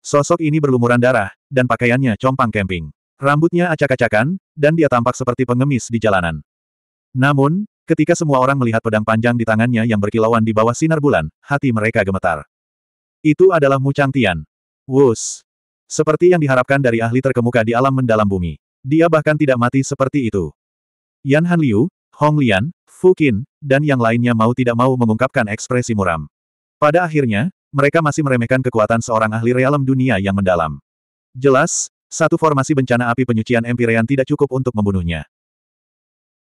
Sosok ini berlumuran darah, dan pakaiannya compang kemping. Rambutnya acak-acakan, dan dia tampak seperti pengemis di jalanan. Namun, ketika semua orang melihat pedang panjang di tangannya yang berkilauan di bawah sinar bulan, hati mereka gemetar. Itu adalah Mu Tian. Wus. Seperti yang diharapkan dari ahli terkemuka di alam mendalam bumi. Dia bahkan tidak mati seperti itu. Yan Han Liu, Hong Lian, Fu Qin, dan yang lainnya mau tidak mau mengungkapkan ekspresi muram. Pada akhirnya, mereka masih meremehkan kekuatan seorang ahli realem dunia yang mendalam. Jelas, satu formasi bencana api penyucian Empyrean tidak cukup untuk membunuhnya.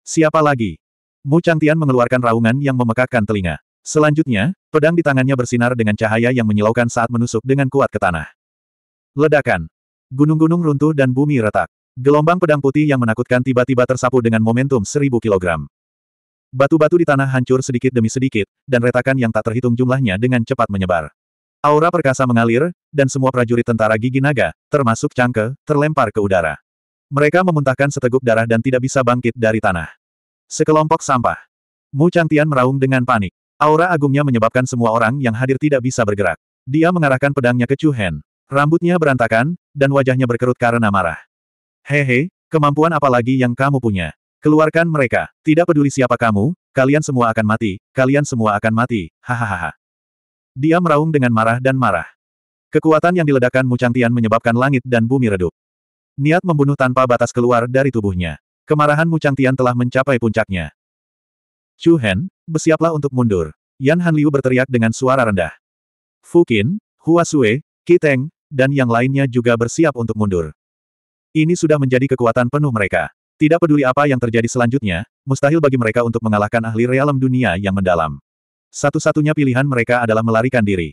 Siapa lagi? Mu Changtian mengeluarkan raungan yang memekakkan telinga. Selanjutnya, pedang di tangannya bersinar dengan cahaya yang menyilaukan saat menusuk dengan kuat ke tanah. Ledakan. Gunung-gunung runtuh dan bumi retak. Gelombang pedang putih yang menakutkan tiba-tiba tersapu dengan momentum seribu kilogram. Batu-batu di tanah hancur sedikit demi sedikit, dan retakan yang tak terhitung jumlahnya dengan cepat menyebar. Aura perkasa mengalir, dan semua prajurit tentara gigi naga, termasuk cangke, terlempar ke udara. Mereka memuntahkan seteguk darah dan tidak bisa bangkit dari tanah. Sekelompok sampah. Mu Changtian meraung dengan panik. Aura agungnya menyebabkan semua orang yang hadir tidak bisa bergerak. Dia mengarahkan pedangnya ke Chu Hen. Rambutnya berantakan, dan wajahnya berkerut karena marah. Hehe, kemampuan apa lagi yang kamu punya? Keluarkan mereka, tidak peduli siapa kamu, kalian semua akan mati, kalian semua akan mati, hahaha. Dia meraung dengan marah dan marah. Kekuatan yang diledakkan Mu menyebabkan langit dan bumi redup. Niat membunuh tanpa batas keluar dari tubuhnya. Kemarahan Mu telah mencapai puncaknya. Chu Hen, bersiaplah untuk mundur. Yan Han Liu berteriak dengan suara rendah. Fukin, Hua Kiteng, dan yang lainnya juga bersiap untuk mundur. Ini sudah menjadi kekuatan penuh mereka. Tidak peduli apa yang terjadi selanjutnya, mustahil bagi mereka untuk mengalahkan ahli realem dunia yang mendalam. Satu-satunya pilihan mereka adalah melarikan diri.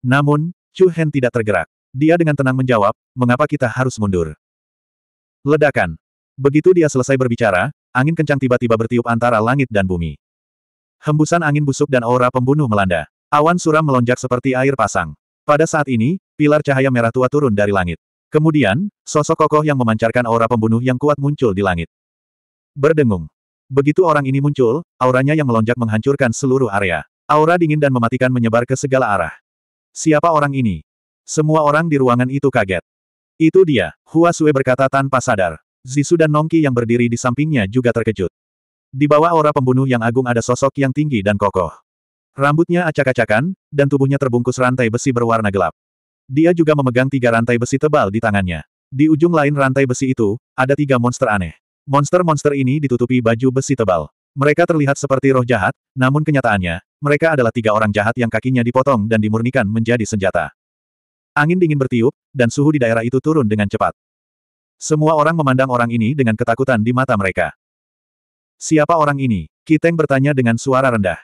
Namun, Chu Hen tidak tergerak. Dia dengan tenang menjawab, mengapa kita harus mundur? Ledakan. Begitu dia selesai berbicara, angin kencang tiba-tiba bertiup antara langit dan bumi. Hembusan angin busuk dan aura pembunuh melanda. Awan suram melonjak seperti air pasang. Pada saat ini, pilar cahaya merah tua turun dari langit. Kemudian, sosok kokoh yang memancarkan aura pembunuh yang kuat muncul di langit. Berdengung. Begitu orang ini muncul, auranya yang melonjak menghancurkan seluruh area. Aura dingin dan mematikan menyebar ke segala arah. Siapa orang ini? Semua orang di ruangan itu kaget. Itu dia, Hua Sue berkata tanpa sadar. Zisu dan Nongki yang berdiri di sampingnya juga terkejut. Di bawah aura pembunuh yang agung ada sosok yang tinggi dan kokoh. Rambutnya acak-acakan, dan tubuhnya terbungkus rantai besi berwarna gelap. Dia juga memegang tiga rantai besi tebal di tangannya. Di ujung lain rantai besi itu, ada tiga monster aneh. Monster-monster ini ditutupi baju besi tebal. Mereka terlihat seperti roh jahat, namun kenyataannya, mereka adalah tiga orang jahat yang kakinya dipotong dan dimurnikan menjadi senjata. Angin dingin bertiup, dan suhu di daerah itu turun dengan cepat. Semua orang memandang orang ini dengan ketakutan di mata mereka. Siapa orang ini? Kiteng bertanya dengan suara rendah.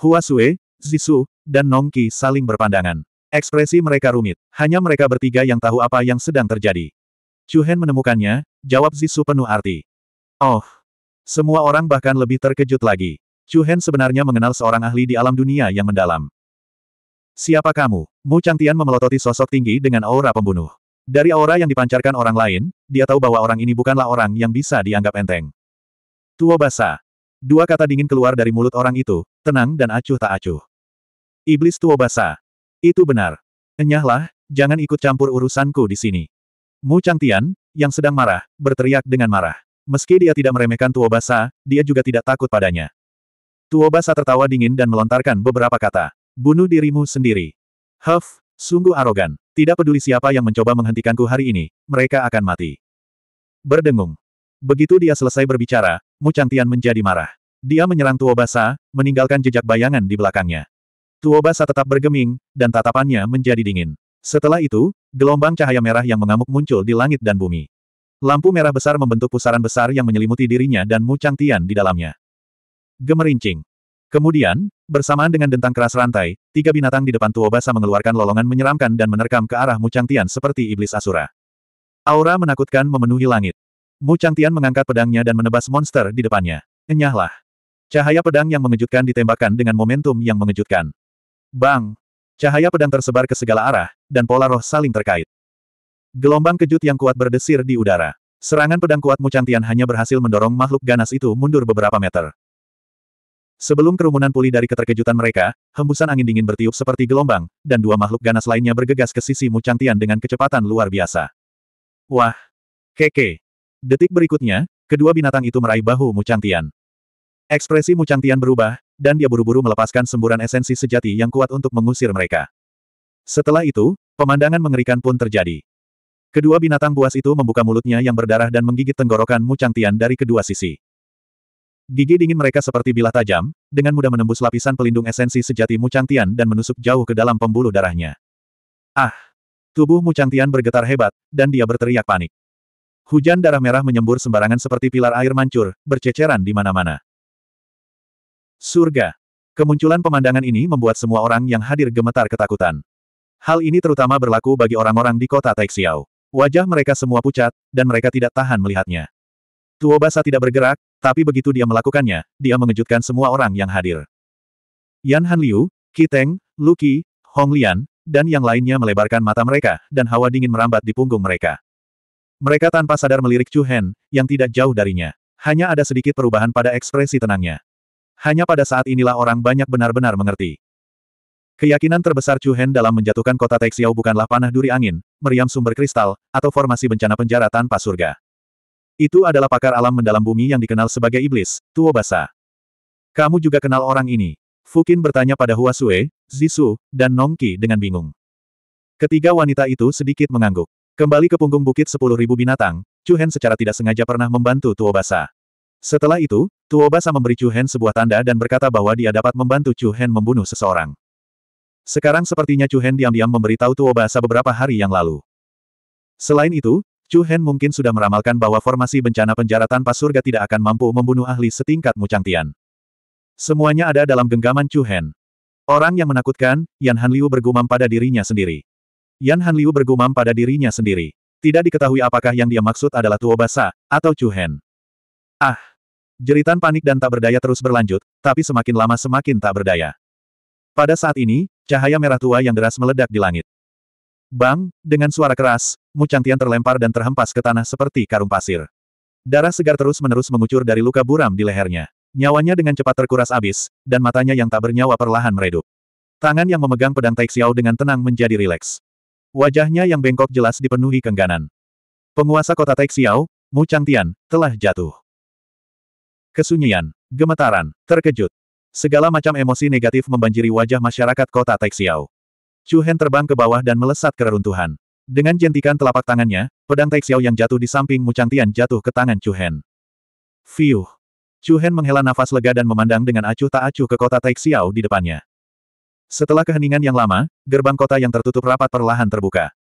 Hua Sue, Zisu, dan Nongki saling berpandangan. Ekspresi mereka rumit. Hanya mereka bertiga yang tahu apa yang sedang terjadi. Chu menemukannya, jawab Zisu penuh arti. Oh. Semua orang bahkan lebih terkejut lagi. Chu sebenarnya mengenal seorang ahli di alam dunia yang mendalam. Siapa kamu? Mu Changtian memelototi sosok tinggi dengan aura pembunuh. Dari aura yang dipancarkan orang lain, dia tahu bahwa orang ini bukanlah orang yang bisa dianggap enteng. Tua basa. Dua kata dingin keluar dari mulut orang itu, tenang dan acuh tak acuh. Iblis tua basa, itu benar. Enyahlah, jangan ikut campur urusanku di sini. Mu Changtian, yang sedang marah, berteriak dengan marah. Meski dia tidak meremehkan Tuo Basa, dia juga tidak takut padanya. Tuo Basa tertawa dingin dan melontarkan beberapa kata. Bunuh dirimu sendiri. Huff, sungguh arogan. Tidak peduli siapa yang mencoba menghentikanku hari ini, mereka akan mati. Berdengung. Begitu dia selesai berbicara, Mu Changtian menjadi marah. Dia menyerang Tuo Basa, meninggalkan jejak bayangan di belakangnya. Tuobasa tetap bergeming, dan tatapannya menjadi dingin. Setelah itu, gelombang cahaya merah yang mengamuk muncul di langit dan bumi. Lampu merah besar membentuk pusaran besar yang menyelimuti dirinya dan Mu Chang Tian di dalamnya. Gemerincing. Kemudian, bersamaan dengan dentang keras rantai, tiga binatang di depan Tuobasa mengeluarkan lolongan menyeramkan dan menerkam ke arah Mu Chang Tian seperti iblis asura. Aura menakutkan memenuhi langit. Mu Chang Tian mengangkat pedangnya dan menebas monster di depannya. Enyahlah. Cahaya pedang yang mengejutkan ditembakkan dengan momentum yang mengejutkan. Bang! Cahaya pedang tersebar ke segala arah, dan pola roh saling terkait. Gelombang kejut yang kuat berdesir di udara. Serangan pedang kuat Mucantian hanya berhasil mendorong makhluk ganas itu mundur beberapa meter. Sebelum kerumunan pulih dari keterkejutan mereka, hembusan angin dingin bertiup seperti gelombang, dan dua makhluk ganas lainnya bergegas ke sisi Mucantian dengan kecepatan luar biasa. Wah! Keke! Detik berikutnya, kedua binatang itu meraih bahu Mucantian. Ekspresi Mucantian berubah, dan dia buru-buru melepaskan semburan esensi sejati yang kuat untuk mengusir mereka. Setelah itu, pemandangan mengerikan pun terjadi. Kedua binatang buas itu membuka mulutnya yang berdarah dan menggigit tenggorokan Mucantian dari kedua sisi. Gigi dingin mereka seperti bilah tajam, dengan mudah menembus lapisan pelindung esensi sejati Mucantian dan menusuk jauh ke dalam pembuluh darahnya. Ah! Tubuh Mucantian bergetar hebat, dan dia berteriak panik. Hujan darah merah menyembur sembarangan seperti pilar air mancur, berceceran di mana-mana. Surga. Kemunculan pemandangan ini membuat semua orang yang hadir gemetar ketakutan. Hal ini terutama berlaku bagi orang-orang di kota Taixiao. Wajah mereka semua pucat, dan mereka tidak tahan melihatnya. Basa tidak bergerak, tapi begitu dia melakukannya, dia mengejutkan semua orang yang hadir. Yan Hanliu, Kiteng, Luki, Hong Lian, dan yang lainnya melebarkan mata mereka, dan hawa dingin merambat di punggung mereka. Mereka tanpa sadar melirik Chu Hen, yang tidak jauh darinya. Hanya ada sedikit perubahan pada ekspresi tenangnya. Hanya pada saat inilah orang banyak benar-benar mengerti. Keyakinan terbesar Chu Hen dalam menjatuhkan kota Taixiao bukanlah panah duri angin, meriam sumber kristal, atau formasi bencana penjara tanpa surga. Itu adalah pakar alam mendalam bumi yang dikenal sebagai iblis, Tuo Basa. Kamu juga kenal orang ini. Fukin bertanya pada Hua Sue, Zisu, dan Nongki dengan bingung. Ketiga wanita itu sedikit mengangguk. Kembali ke punggung bukit sepuluh ribu binatang, Chu Hen secara tidak sengaja pernah membantu Tuo Basa. Setelah itu, Tuobasa memberi Chu Hen sebuah tanda dan berkata bahwa dia dapat membantu Chu Hen membunuh seseorang. Sekarang sepertinya Chu Hen diam-diam memberitahu Tuobasa beberapa hari yang lalu. Selain itu, Chu Hen mungkin sudah meramalkan bahwa formasi bencana penjara tanpa surga tidak akan mampu membunuh ahli setingkat Mucang Tian. Semuanya ada dalam genggaman Chu Hen. Orang yang menakutkan, Yan Hanliu bergumam pada dirinya sendiri. Yan Hanliu bergumam pada dirinya sendiri. Tidak diketahui apakah yang dia maksud adalah Tuobasa, atau Chu Hen. Ah! Jeritan panik dan tak berdaya terus berlanjut, tapi semakin lama semakin tak berdaya. Pada saat ini, cahaya merah tua yang deras meledak di langit. Bang, dengan suara keras, Mu Changtian terlempar dan terhempas ke tanah seperti karung pasir. Darah segar terus-menerus mengucur dari luka buram di lehernya. Nyawanya dengan cepat terkuras abis, dan matanya yang tak bernyawa perlahan meredup. Tangan yang memegang pedang Taixiao dengan tenang menjadi rileks. Wajahnya yang bengkok jelas dipenuhi kengganan. Penguasa kota Taixiao, Mu Changtian, telah jatuh kesunyian, gemetaran, terkejut. Segala macam emosi negatif membanjiri wajah masyarakat kota Taixiao. Chu Hen terbang ke bawah dan melesat ke reruntuhan. Dengan jentikan telapak tangannya, pedang Taixiao yang jatuh di samping Mucang Tian jatuh ke tangan Chu Hen. Fiuh! Chu Hen menghela nafas lega dan memandang dengan acuh tak acuh ke kota Taixiao di depannya. Setelah keheningan yang lama, gerbang kota yang tertutup rapat perlahan terbuka.